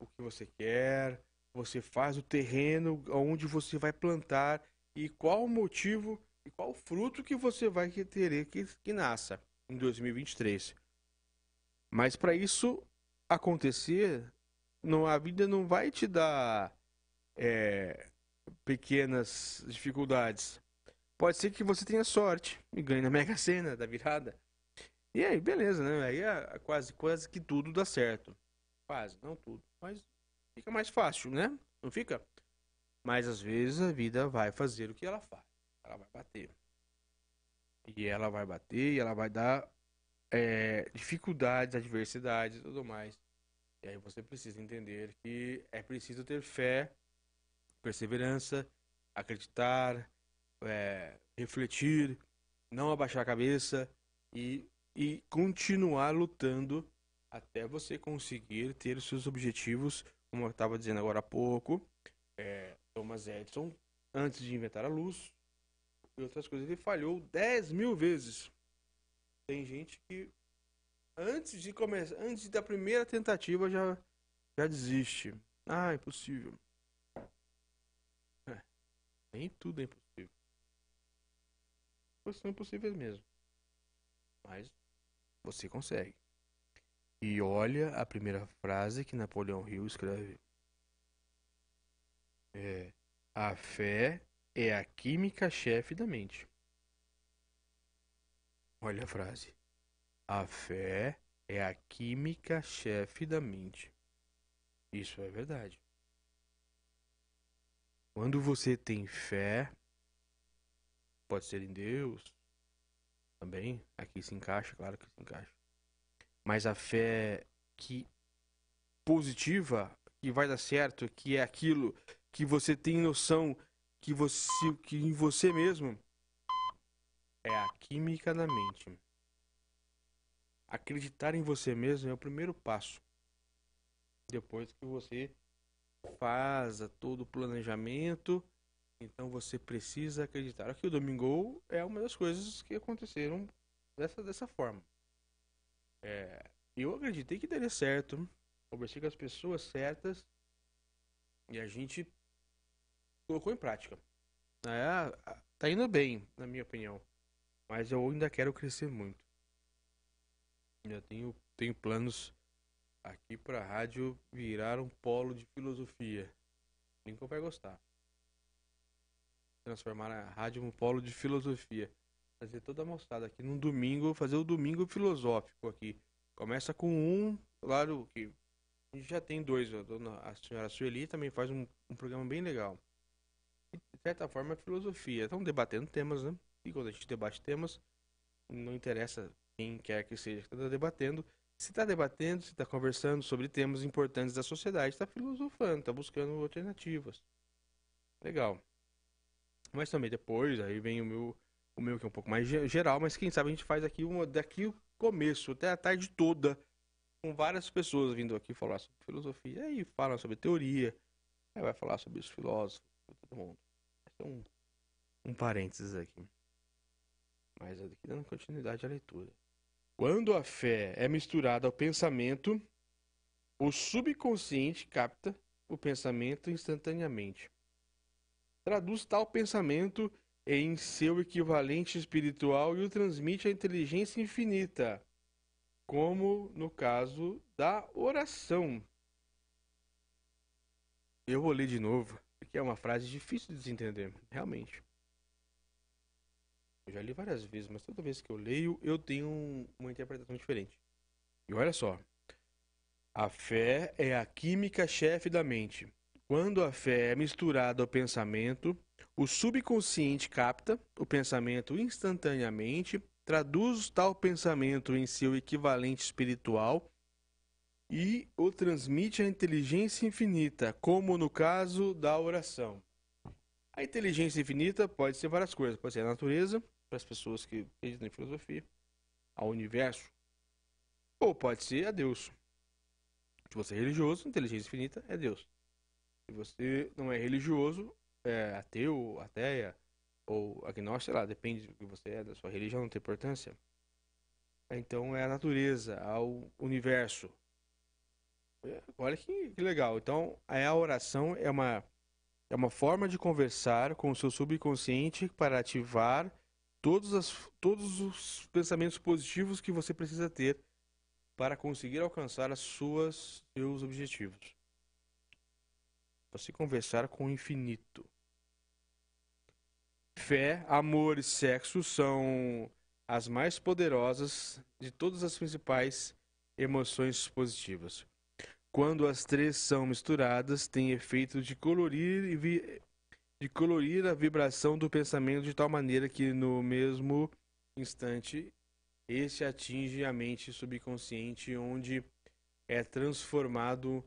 o que você quer, você faz o terreno onde você vai plantar e qual o motivo e qual o fruto que você vai querer que, que nasça em 2023. Mas para isso acontecer, não, a vida não vai te dar é, pequenas dificuldades. Pode ser que você tenha sorte e ganhe na Mega Sena da virada. E aí, beleza, né? Aí é quase, quase que tudo dá certo. Quase, não tudo, mas fica mais fácil, né? Não fica? Mas às vezes a vida vai fazer o que ela faz. Ela vai bater. E ela vai bater, e ela vai dar é, dificuldades, adversidades e tudo mais. E aí você precisa entender que é preciso ter fé perseverança, acreditar, é, refletir, não abaixar a cabeça e, e continuar lutando até você conseguir ter os seus objetivos, como eu estava dizendo agora há pouco. É, Thomas Edison, antes de inventar a luz e outras coisas, ele falhou 10 mil vezes. Tem gente que antes de começar, antes da primeira tentativa já já desiste. Ah, impossível. Nem tudo é impossível. Coisas são impossíveis mesmo. Mas você consegue. E olha a primeira frase que Napoleão Hill escreve. É, a fé é a química chefe da mente. Olha a frase. A fé é a química chefe da mente. Isso é verdade. Quando você tem fé, pode ser em Deus também, aqui se encaixa, claro que se encaixa. Mas a fé que positiva, que vai dar certo, que é aquilo que você tem noção que você que em você mesmo é a química da mente. Acreditar em você mesmo é o primeiro passo. Depois que você faz todo o planejamento. Então você precisa acreditar que o Domingo é uma das coisas que aconteceram dessa, dessa forma. É, eu acreditei que daria certo, conversei com as pessoas certas e a gente colocou em prática. É, tá indo bem, na minha opinião. Mas eu ainda quero crescer muito. Já tenho, tenho planos aqui para a rádio virar um polo de filosofia. Lincoln vai gostar. Transformar a rádio num polo de filosofia. Fazer toda a mostrada aqui num domingo, fazer o domingo filosófico aqui. Começa com um, claro que a gente já tem dois, a, dona, a senhora Sueli também faz um, um programa bem legal. de certa forma é filosofia. Estão debatendo temas, né? E quando a gente debate temas, não interessa quem quer que seja que está debatendo, se está debatendo, se está conversando sobre temas importantes da sociedade, está filosofando, está buscando alternativas. Legal. Mas também depois, aí vem o meu, o meu que é um pouco mais geral, mas quem sabe a gente faz aqui uma, daqui o começo até a tarde toda, com várias pessoas vindo aqui falar sobre filosofia. Aí falam sobre teoria, aí vai falar sobre os filósofos, todo mundo. um, um parênteses aqui. Mas é aqui dando continuidade à leitura. Quando a fé é misturada ao pensamento, o subconsciente capta o pensamento instantaneamente. Traduz tal pensamento em seu equivalente espiritual e o transmite à inteligência infinita, como no caso da oração. Eu vou ler de novo, porque é uma frase difícil de se entender, realmente. Eu já li várias vezes, mas toda vez que eu leio, eu tenho uma interpretação diferente. E olha só. A fé é a química chefe da mente. Quando a fé é misturada ao pensamento, o subconsciente capta o pensamento instantaneamente, traduz tal pensamento em seu equivalente espiritual e o transmite à inteligência infinita, como no caso da oração. A inteligência infinita pode ser várias coisas, pode ser a natureza, para as pessoas que acreditam em filosofia, ao universo, ou pode ser a Deus. Se você é religioso, inteligência infinita é Deus. Se você não é religioso, é ateu, ateia ou agnóstico, sei lá, depende do que você é, da sua religião, não tem importância. Então é a natureza, ao universo. É, olha que, que legal. Então é a oração é uma é uma forma de conversar com o seu subconsciente para ativar todos, as, todos os pensamentos positivos que você precisa ter para conseguir alcançar as suas seus objetivos. Você conversar com o infinito. Fé, amor e sexo são as mais poderosas de todas as principais emoções positivas. Quando as três são misturadas, tem efeito de colorir e, vi de colorir a vibração do pensamento de tal maneira que no mesmo instante este atinge a mente subconsciente onde é transformado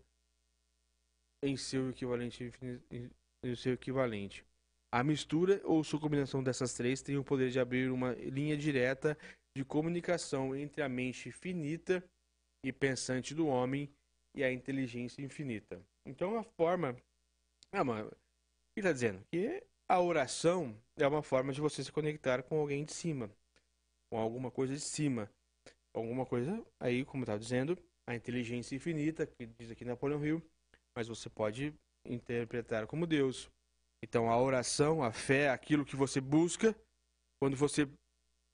em seu equivalente em seu equivalente. A mistura ou sua combinação dessas três tem o poder de abrir uma linha direta de comunicação entre a mente finita e pensante do homem e a inteligência infinita. Então a forma é uma que está dizendo que a oração é uma forma de você se conectar com alguém de cima, com alguma coisa de cima. Alguma coisa aí, como está dizendo, a inteligência infinita, que diz aqui Napoleão Hill, mas você pode interpretar como Deus. Então a oração, a fé, aquilo que você busca, quando você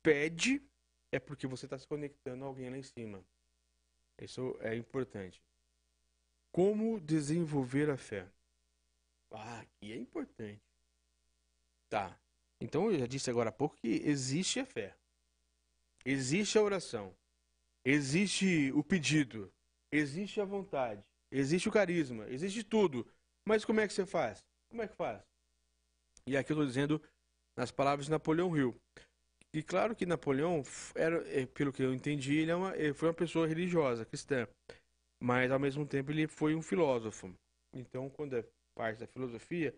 pede, é porque você está se conectando a alguém lá em cima. Isso é importante. Como desenvolver a fé? Ah, aqui é importante. Tá. Então eu já disse agora há pouco que existe a fé. Existe a oração. Existe o pedido. Existe a vontade. Existe o carisma. Existe tudo. Mas como é que você faz? Como é que faz? E aqui eu estou dizendo nas palavras de Napoleão Hill. E claro que Napoleão era, eh, pelo que eu entendi, ele, é uma, ele eh, foi uma pessoa religiosa, cristã, mas ao mesmo tempo ele foi um filósofo. Então, quando é parte da filosofia,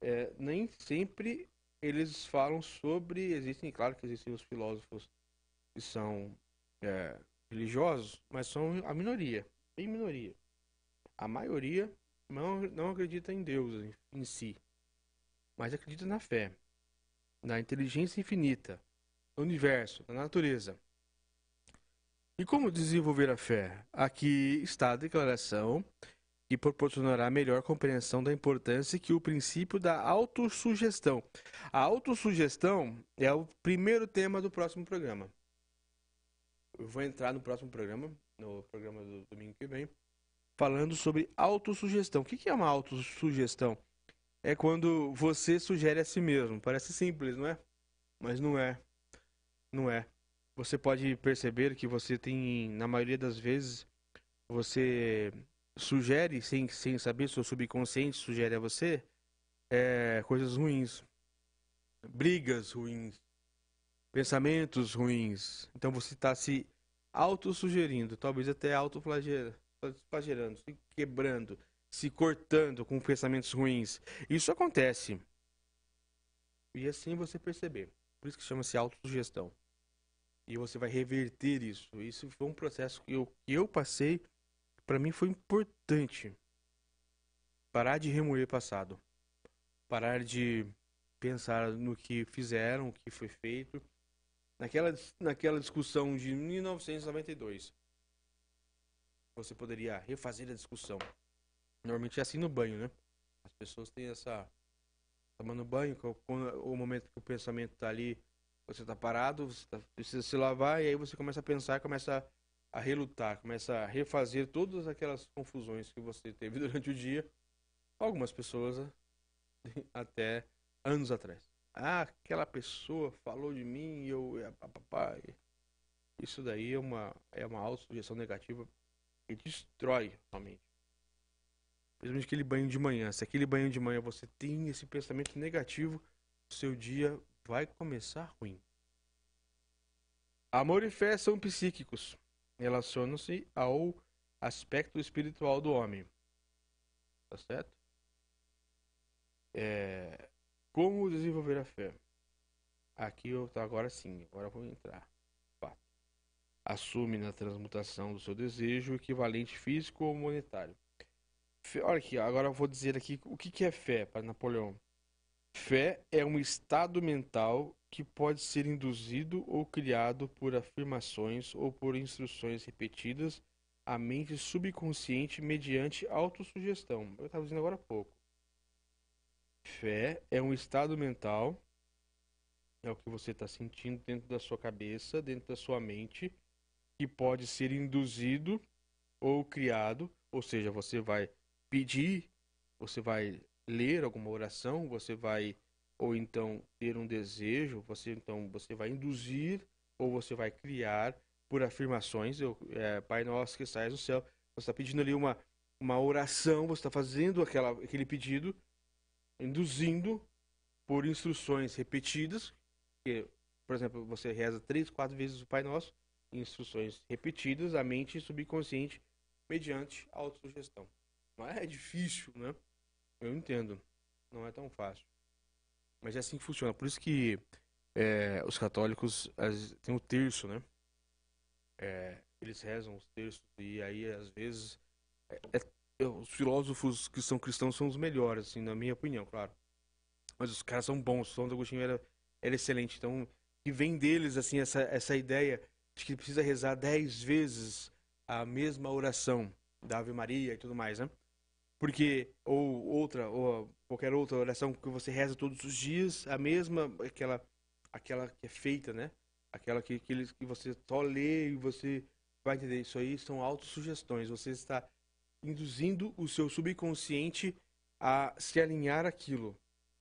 é, nem sempre eles falam sobre. Existem, claro que existem os filósofos que são é, religiosos, mas são a minoria, bem minoria. A maioria não, não acredita em Deus em, em si, mas acredita na fé, na inteligência infinita, no universo, na natureza. E como desenvolver a fé? Aqui está a declaração e proporcionará melhor compreensão da importância que o princípio da autossugestão. A autossugestão é o primeiro tema do próximo programa. Eu vou entrar no próximo programa, no programa do domingo que vem, falando sobre autossugestão. O que é uma autossugestão? É quando você sugere a si mesmo. Parece simples, não é? Mas não é. Não é. Você pode perceber que você tem, na maioria das vezes, você sugere, sem, sem saber, seu subconsciente sugere a você é, coisas ruins, brigas ruins, pensamentos ruins. Então você está se autossugerindo, talvez até flagelando se quebrando, se cortando com pensamentos ruins. Isso acontece. E assim você perceber. Por isso que chama-se autossugestão. E você vai reverter isso. Isso foi um processo que eu, que eu passei para mim foi importante parar de remoer passado, parar de pensar no que fizeram, o que foi feito. Naquela, naquela discussão de 1992, você poderia refazer a discussão. Normalmente é assim no banho, né? As pessoas têm essa. Tomando banho, quando, o momento que o pensamento está ali, você está parado, você tá, precisa se lavar, e aí você começa a pensar, começa a relutar, começa a refazer todas aquelas confusões que você teve durante o dia, algumas pessoas até anos atrás. Ah, aquela pessoa falou de mim e eu. Isso daí é uma, é uma autosugestão negativa que destrói realmente. Principalmente aquele banho de manhã. Se aquele banho de manhã você tem esse pensamento negativo, seu dia vai começar ruim. Amor e fé são psíquicos relacionam-se ao aspecto espiritual do homem. Tá certo? É... Como desenvolver a fé? Aqui eu tá agora sim, agora eu vou entrar. Assume na transmutação do seu desejo o equivalente físico ou monetário. Olha aqui, agora eu vou dizer aqui o que, que é fé para Napoleão. Fé é um estado mental que pode ser induzido ou criado por afirmações ou por instruções repetidas à mente subconsciente mediante autossugestão. Eu estava dizendo agora há pouco. Fé é um estado mental, é o que você está sentindo dentro da sua cabeça, dentro da sua mente, que pode ser induzido ou criado, ou seja, você vai pedir, você vai ler alguma oração, você vai ou então ter um desejo, você então você vai induzir ou você vai criar por afirmações. Eu, é, Pai nosso que estás no céu, você está pedindo ali uma uma oração, você está fazendo aquela, aquele pedido, induzindo por instruções repetidas. Que, por exemplo, você reza três, quatro vezes o Pai Nosso, instruções repetidas, a mente subconsciente mediante autossugestão. Não é, é difícil, né? Eu entendo. Não é tão fácil. Mas é assim que funciona. Por isso que é, os católicos as, o terço, né? É, eles rezam os terços e aí às vezes é, é, é, os filósofos que são cristãos são os melhores, assim, na minha opinião, claro. Mas os caras são bons. Santo Agostinho era, era excelente. Então, que vem deles assim essa, essa ideia de que precisa rezar dez vezes a mesma oração da Ave Maria e tudo mais, né? Porque, ou outra, ou qualquer outra oração que você reza todos os dias, a mesma, aquela, aquela que é feita, né? Aquela que, que, que você só lê e você vai entender. Isso aí são autossugestões. Você está induzindo o seu subconsciente a se alinhar aquilo.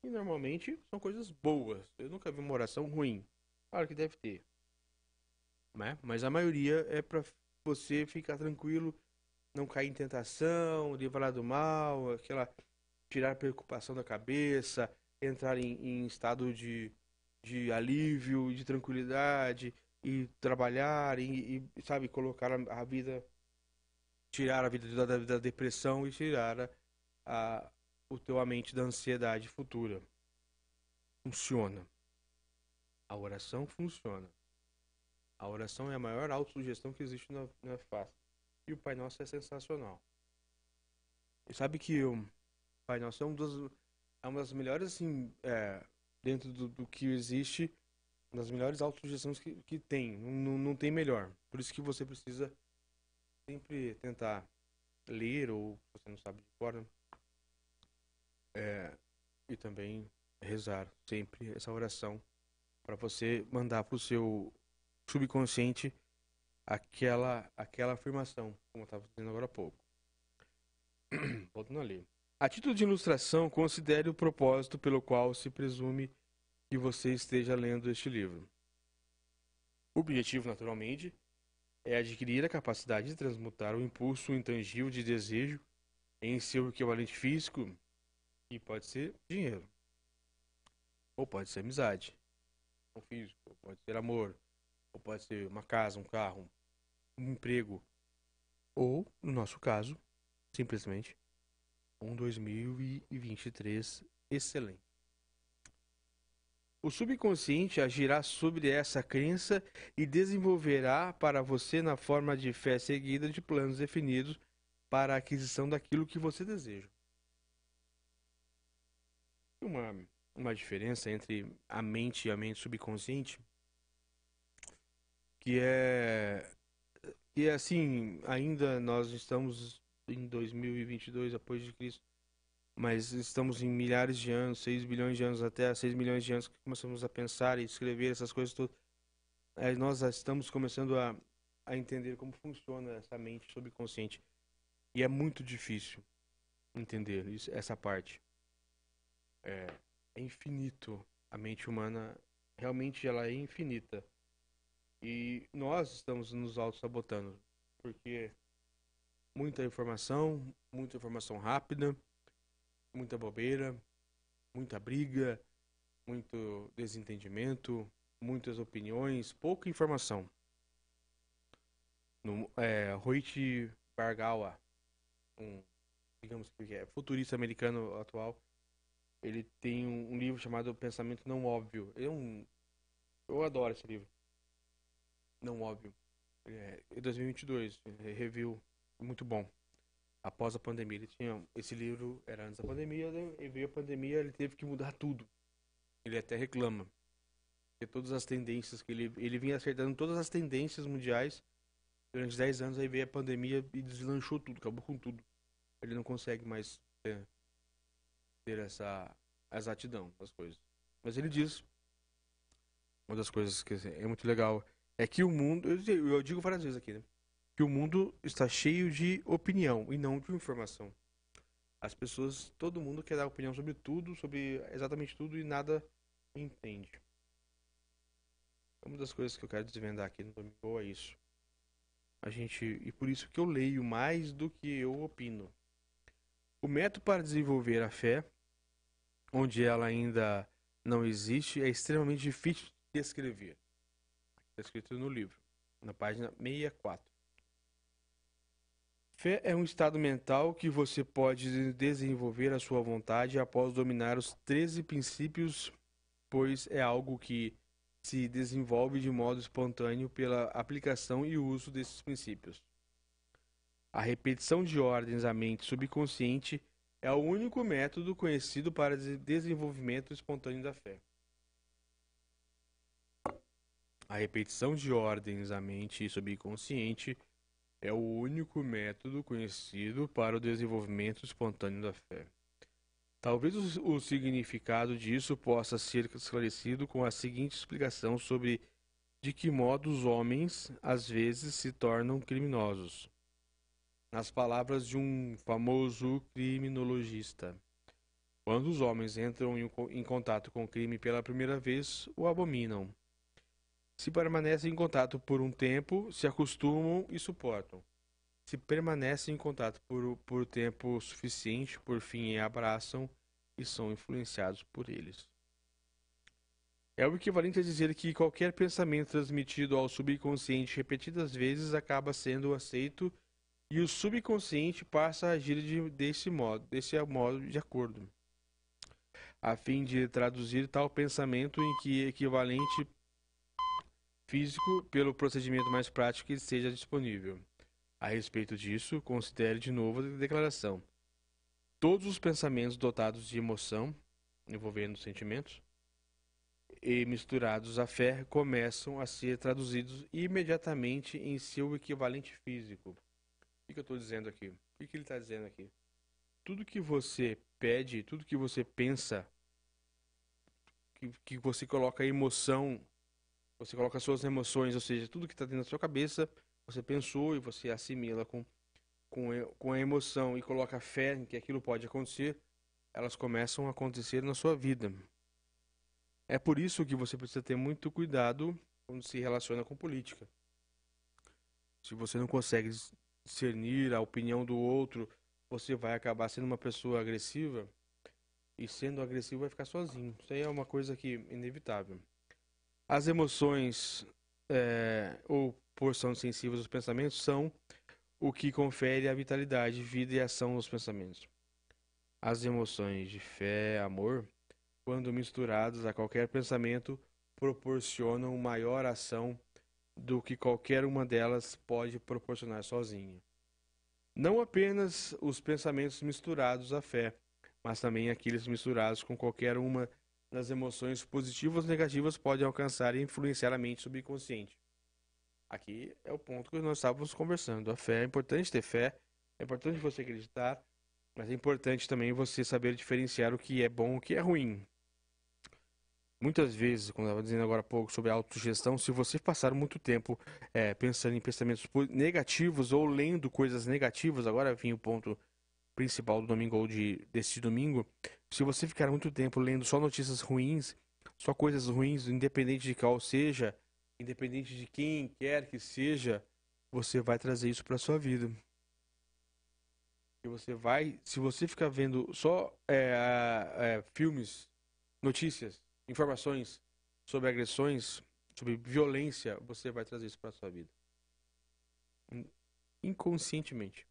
E normalmente são coisas boas. Eu nunca vi uma oração ruim. Claro que deve ter. Né? Mas a maioria é para você ficar tranquilo não cair em tentação, livrar do mal, aquela tirar preocupação da cabeça, entrar em, em estado de, de alívio, de tranquilidade e trabalhar e, e sabe colocar a, a, vida, tirar a vida da, da depressão e tirar a, a, o teu a mente da ansiedade futura. Funciona. A oração funciona. A oração é a maior autossugestão que existe na, na face. E o Pai Nosso é sensacional. E sabe que o Pai Nosso é um dos é uma das melhores assim é, dentro do, do, que existe, uma das melhores autossugestões que, que tem. Não, não tem melhor. Por isso que você precisa sempre tentar ler ou você não sabe de cor é, e também rezar sempre essa oração para você mandar para o seu subconsciente aquela, aquela afirmação, como eu estava dizendo agora há pouco. Voltando ali. A título de ilustração, considere o propósito pelo qual se presume que você esteja lendo este livro. O objetivo, naturalmente, é adquirir a capacidade de transmutar o impulso intangível de desejo em seu equivalente físico, que pode ser dinheiro, ou pode ser amizade, ou físico, ou pode ser amor, ou pode ser uma casa, um carro, um emprego. Ou, no nosso caso, simplesmente, um 2023 excelente. O subconsciente agirá sobre essa crença e desenvolverá para você na forma de fé seguida de planos definidos para a aquisição daquilo que você deseja. Uma, uma diferença entre a mente e a mente subconsciente que é e é assim, ainda nós estamos em 2022 após de Cristo, mas estamos em milhares de anos, 6 bilhões de anos até 6 milhões de anos que começamos a pensar e escrever essas coisas todas. nós estamos começando a, a entender como funciona essa mente subconsciente. E é muito difícil entender isso, essa parte. É, é infinito. A mente humana realmente ela é infinita. E nós estamos nos auto-sabotando, porque muita informação, muita informação rápida, muita bobeira, muita briga, muito desentendimento, muitas opiniões, pouca informação. No, é, Roit Bargawa, um, digamos que é futurista americano atual, ele tem um, um livro chamado Pensamento Não Óbvio. Eu é eu adoro esse livro não óbvio. É, 2022, é, review é muito bom. Após a pandemia, ele tinha esse livro era antes da pandemia, né? e veio a pandemia, ele teve que mudar tudo. Ele até reclama. Porque todas as tendências que ele ele vinha acertando todas as tendências mundiais durante 10 anos, aí veio a pandemia e deslanchou tudo, acabou com tudo. Ele não consegue mais é, ter essa exatidão das coisas. Mas ele diz uma das coisas que assim, é muito legal é que o mundo. Eu digo várias vezes aqui, né? Que o mundo está cheio de opinião e não de informação. As pessoas. Todo mundo quer dar opinião sobre tudo, sobre exatamente tudo e nada entende. É uma das coisas que eu quero desvendar aqui no domingo é isso. A gente. E por isso que eu leio mais do que eu opino. O método para desenvolver a fé, onde ela ainda não existe, é extremamente difícil de descrever Tá escrito no livro, na página 64. Fé é um estado mental que você pode desenvolver à sua vontade após dominar os 13 princípios, pois é algo que se desenvolve de modo espontâneo pela aplicação e uso desses princípios. A repetição de ordens à mente subconsciente é o único método conhecido para desenvolvimento espontâneo da fé. A repetição de ordens à mente subconsciente é o único método conhecido para o desenvolvimento espontâneo da fé. Talvez o significado disso possa ser esclarecido com a seguinte explicação sobre de que modo os homens às vezes se tornam criminosos. Nas palavras de um famoso criminologista, quando os homens entram em contato com o crime pela primeira vez, o abominam se permanecem em contato por um tempo, se acostumam e suportam. Se permanecem em contato por, por tempo suficiente, por fim abraçam e são influenciados por eles. É o equivalente a dizer que qualquer pensamento transmitido ao subconsciente repetidas vezes acaba sendo aceito e o subconsciente passa a agir de, desse modo, desse modo de acordo, a fim de traduzir tal pensamento em que é equivalente físico pelo procedimento mais prático que seja disponível. A respeito disso, considere de novo a declaração. Todos os pensamentos dotados de emoção, envolvendo sentimentos, e misturados à fé, começam a ser traduzidos imediatamente em seu equivalente físico. O que eu estou dizendo aqui? O que, ele está dizendo aqui? Tudo que você pede, tudo que você pensa, que, que você coloca emoção você coloca suas emoções, ou seja, tudo que está dentro da sua cabeça, você pensou e você assimila com, com, com a emoção e coloca fé em que aquilo pode acontecer, elas começam a acontecer na sua vida. É por isso que você precisa ter muito cuidado quando se relaciona com política. Se você não consegue discernir a opinião do outro, você vai acabar sendo uma pessoa agressiva e sendo agressivo vai ficar sozinho. Isso aí é uma coisa que é inevitável. As emoções é, ou porção sensíveis dos pensamentos são o que confere a vitalidade, vida e ação aos pensamentos. As emoções de fé, amor, quando misturadas a qualquer pensamento, proporcionam maior ação do que qualquer uma delas pode proporcionar sozinha. Não apenas os pensamentos misturados à fé, mas também aqueles misturados com qualquer uma nas emoções positivas ou negativas podem alcançar e influenciar a mente subconsciente. Aqui é o ponto que nós estávamos conversando. A fé é importante ter fé, é importante você acreditar, mas é importante também você saber diferenciar o que é bom e o que é ruim. Muitas vezes, como eu estava dizendo agora há pouco sobre a autossugestão, se você passar muito tempo é, pensando em pensamentos negativos ou lendo coisas negativas, agora vem o ponto principal do domingo ou de, deste domingo, se você ficar muito tempo lendo só notícias ruins, só coisas ruins, independente de qual seja, independente de quem quer que seja, você vai trazer isso para sua vida. E você vai, se você ficar vendo só é, é, filmes, notícias, informações sobre agressões, sobre violência, você vai trazer isso para sua vida inconscientemente.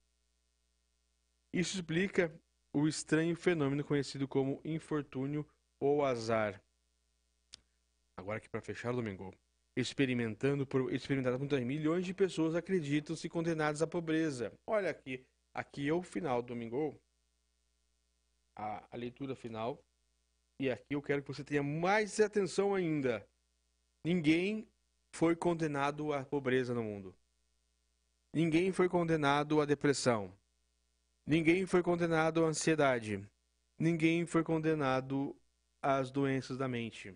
Isso explica o estranho fenômeno conhecido como infortúnio ou azar. Agora aqui para fechar, Domingo. Experimentando por experimentado por milhões de pessoas acreditam-se condenadas à pobreza. Olha aqui, aqui é o final, Domingo. A, a leitura final. E aqui eu quero que você tenha mais atenção ainda. Ninguém foi condenado à pobreza no mundo. Ninguém foi condenado à depressão. Ninguém foi condenado à ansiedade. Ninguém foi condenado às doenças da mente.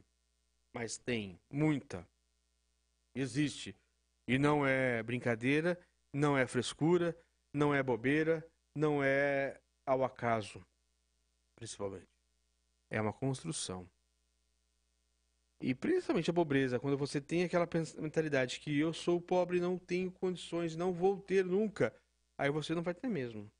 Mas tem muita. Existe. E não é brincadeira, não é frescura, não é bobeira, não é ao acaso, principalmente. É uma construção. E principalmente a pobreza, quando você tem aquela mentalidade que eu sou pobre, não tenho condições, não vou ter nunca, aí você não vai ter mesmo.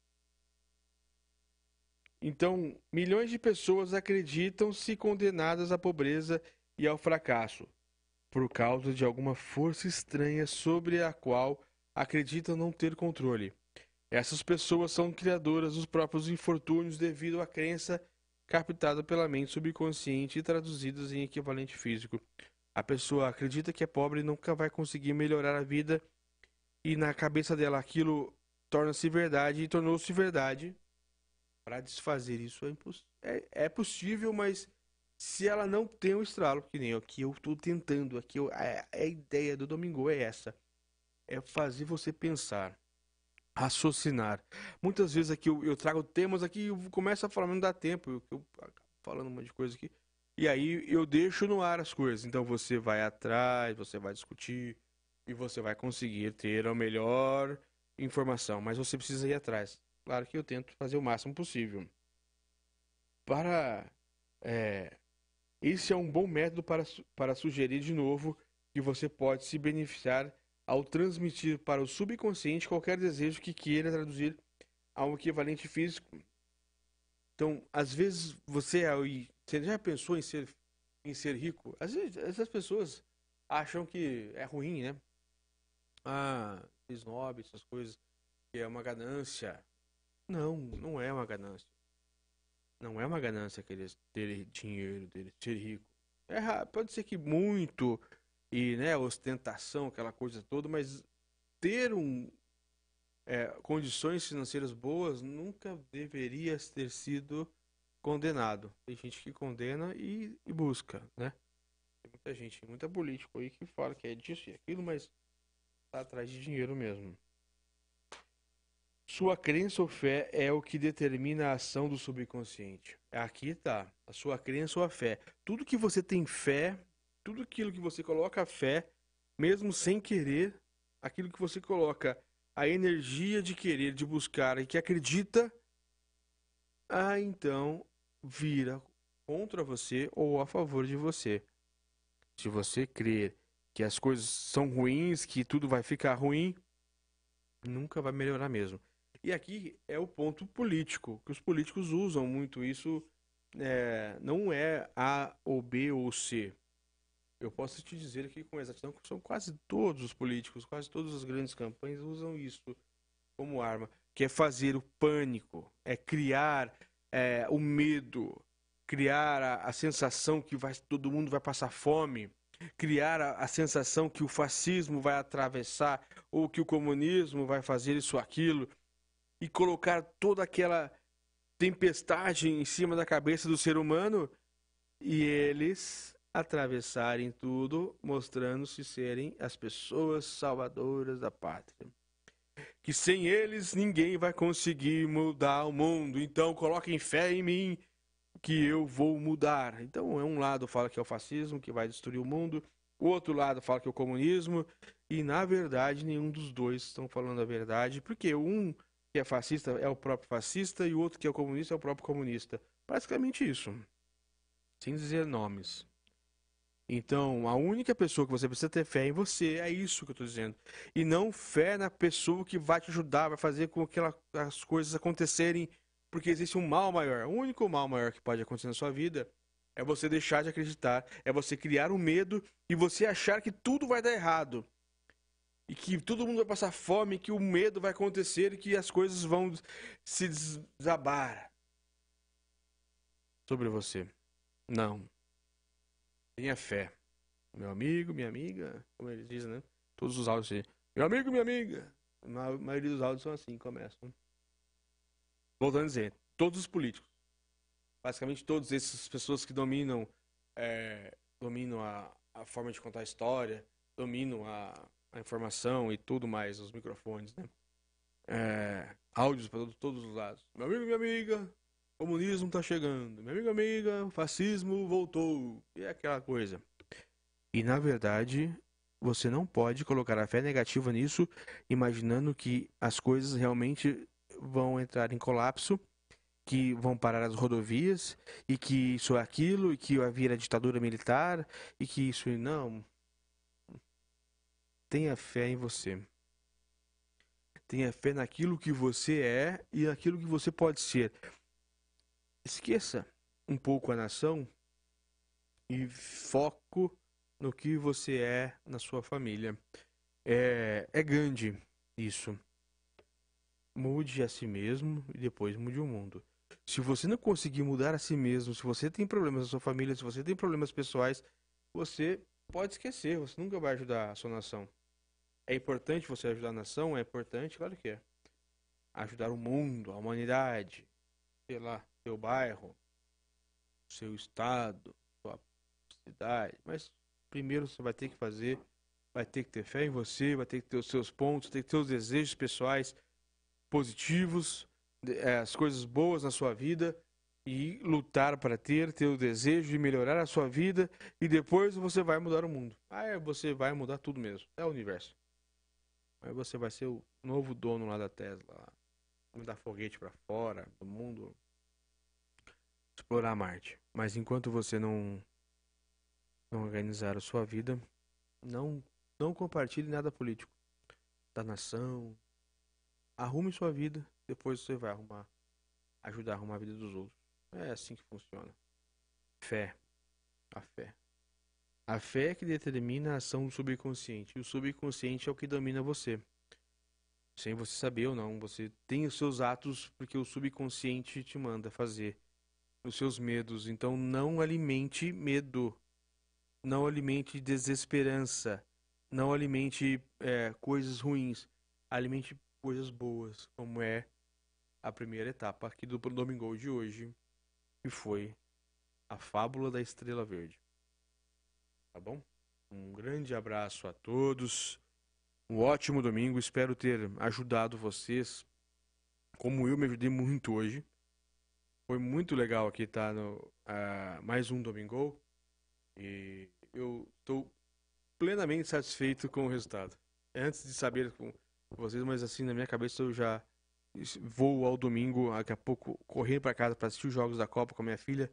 Então, milhões de pessoas acreditam-se condenadas à pobreza e ao fracasso, por causa de alguma força estranha sobre a qual acreditam não ter controle. Essas pessoas são criadoras dos próprios infortúnios devido à crença captada pela mente subconsciente e traduzida em equivalente físico. A pessoa acredita que é pobre e nunca vai conseguir melhorar a vida, e na cabeça dela aquilo torna-se verdade e tornou-se verdade para desfazer isso é, é, é, possível, mas se ela não tem o um estralo, que nem aqui eu estou tentando, aqui eu, a, a ideia do Domingo é essa, é fazer você pensar, raciocinar. Muitas vezes aqui eu, eu trago temas aqui e começa começo a falar, mas não dá tempo, eu, eu falando uma de coisa aqui, e aí eu deixo no ar as coisas. Então você vai atrás, você vai discutir e você vai conseguir ter a melhor informação, mas você precisa ir atrás claro que eu tento fazer o máximo possível. Para. É, esse é um bom método para, para sugerir de novo que você pode se beneficiar ao transmitir para o subconsciente qualquer desejo que queira traduzir a um equivalente físico. Então, às vezes você, é você já pensou em ser, em ser rico? Às vezes essas pessoas acham que é ruim, né? Ah, snob, essas coisas, que é uma ganância, não, não é uma ganância. Não é uma ganância querer ter dinheiro, dele ser rico. É, pode ser que muito e né, ostentação, aquela coisa toda, mas ter um, é, condições financeiras boas nunca deveria ter sido condenado. Tem gente que condena e, e busca, né? Tem muita gente, muita política aí que fala que é disso e aquilo, mas tá atrás de dinheiro mesmo. Sua crença ou fé é o que determina a ação do subconsciente. Aqui tá, a sua crença ou a fé. Tudo que você tem fé, tudo aquilo que você coloca fé, mesmo sem querer, aquilo que você coloca a energia de querer, de buscar e que acredita, ah, então vira contra você ou a favor de você. Se você crer que as coisas são ruins, que tudo vai ficar ruim, nunca vai melhorar mesmo. E aqui é o ponto político, que os políticos usam muito isso. É, não é A ou B ou C. Eu posso te dizer aqui com exatidão que são quase todos os políticos, quase todas as grandes campanhas usam isso como arma, que é fazer o pânico, é criar é, o medo, criar a, a, sensação que vai, todo mundo vai passar fome, criar a, a, sensação que o fascismo vai atravessar ou que o comunismo vai fazer isso aquilo, e colocar toda aquela tempestade em cima da cabeça do ser humano e eles atravessarem tudo, mostrando-se serem as pessoas salvadoras da pátria. Que sem eles ninguém vai conseguir mudar o mundo. Então coloquem fé em mim que eu vou mudar. Então é um lado fala que é o fascismo que vai destruir o mundo, o outro lado fala que é o comunismo e na verdade nenhum dos dois estão falando a verdade, porque um que é fascista é o próprio fascista e o outro que é comunista é o próprio comunista. Basicamente isso. Sem dizer nomes. Então, a única pessoa que você precisa ter fé em você, é isso que eu estou dizendo. E não fé na pessoa que vai te ajudar, vai fazer com que as coisas acontecerem, porque existe um mal maior. O único mal maior que pode acontecer na sua vida é você deixar de acreditar, é você criar um medo e você achar que tudo vai dar errado e que todo mundo vai passar fome, que o medo vai acontecer e que as coisas vão se desabar sobre você. Não. Tenha fé. Meu amigo, minha amiga, como eles dizem, né? Todos os áudios assim. Meu amigo, minha amiga. A maioria dos áudios são assim, começam. Voltando a dizer, todos os políticos, basicamente todas essas pessoas que dominam, é, dominam a, a forma de contar a história, dominam a, a informação e tudo mais, os microfones, né? É, áudios para todos os lados. Meu amigo, minha amiga, comunismo tá chegando. Meu amigo, amiga, fascismo voltou. E é aquela coisa. E na verdade, você não pode colocar a fé negativa nisso, imaginando que as coisas realmente vão entrar em colapso, que vão parar as rodovias, e que isso é aquilo, e que vai vir a ditadura militar, e que isso não. Tenha fé em você. Tenha fé naquilo que você é e naquilo que você pode ser. Esqueça um pouco a nação e foco no que você é na sua família. É, é grande isso. Mude a si mesmo e depois mude o mundo. Se você não conseguir mudar a si mesmo, se você tem problemas na sua família, se você tem problemas pessoais, você pode esquecer, você nunca vai ajudar a sua nação. É importante você ajudar a nação? É importante, claro que é. Ajudar o mundo, a humanidade, sei lá, seu bairro, seu estado, sua cidade. Mas primeiro você vai ter que fazer, vai ter que ter fé em você, vai ter que ter os seus pontos, ter que ter os desejos pessoais positivos, eh, as coisas boas na sua vida e lutar para ter, ter o desejo de melhorar a sua vida e depois você vai mudar o mundo. Ah, você vai mudar tudo mesmo. É o universo. Aí você vai ser o novo dono lá da Tesla. Mandar foguete para fora do mundo. Explorar Marte. Mas enquanto você não, não organizar a sua vida, não, não compartilhe nada político. Da nação. Arrume sua vida. Depois você vai arrumar. Ajudar a arrumar a vida dos outros. É assim que funciona. Fé. A fé. A fé é que determina a ação do subconsciente. E o subconsciente é o que domina você. Sem você saber ou não, você tem os seus atos porque o subconsciente te manda fazer. Os seus medos. Então não alimente medo. Não alimente desesperança. Não alimente é, coisas ruins. Alimente coisas boas, como é a primeira etapa aqui do Domingo de hoje, que foi a fábula da estrela verde tá bom? Um grande abraço a todos. Um ótimo domingo. Espero ter ajudado vocês. Como eu me ajudei muito hoje. Foi muito legal aqui estar tá no uh, mais um domingo e eu estou plenamente satisfeito com o resultado. É antes de saber com vocês, mas assim na minha cabeça eu já vou ao domingo, daqui a pouco correr para casa para assistir os jogos da Copa com a minha filha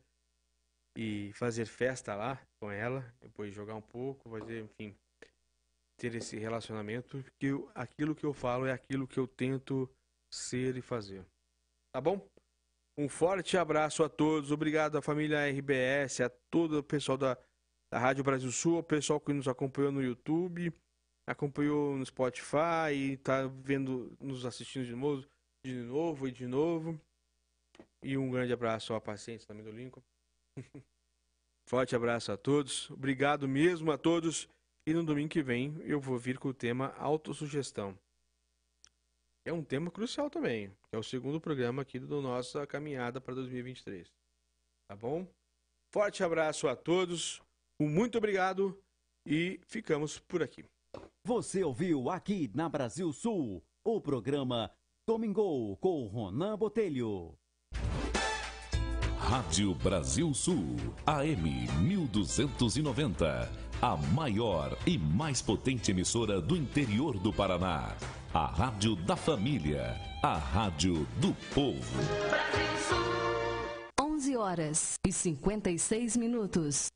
e fazer festa lá com ela, depois jogar um pouco, fazer, enfim, ter esse relacionamento, que eu, aquilo que eu falo é aquilo que eu tento ser e fazer. Tá bom? Um forte abraço a todos, obrigado à família RBS, a todo o pessoal da, da Rádio Brasil Sul, o pessoal que nos acompanhou no YouTube, acompanhou no Spotify, e tá vendo, nos assistindo de novo, de novo e de novo. E um grande abraço à paciência também do Lincoln. Forte abraço a todos. Obrigado mesmo a todos. E no domingo que vem eu vou vir com o tema autossugestão. É um tema crucial também. É o segundo programa aqui do nossa caminhada para 2023. Tá bom? Forte abraço a todos. Um muito obrigado e ficamos por aqui. Você ouviu aqui na Brasil Sul o programa Domingo com Ronan Botelho. Rádio Brasil Sul, AM 1290, a maior e mais potente emissora do interior do Paraná. A Rádio da Família, a Rádio do Povo. Brasil Sul. 11 horas e 56 minutos.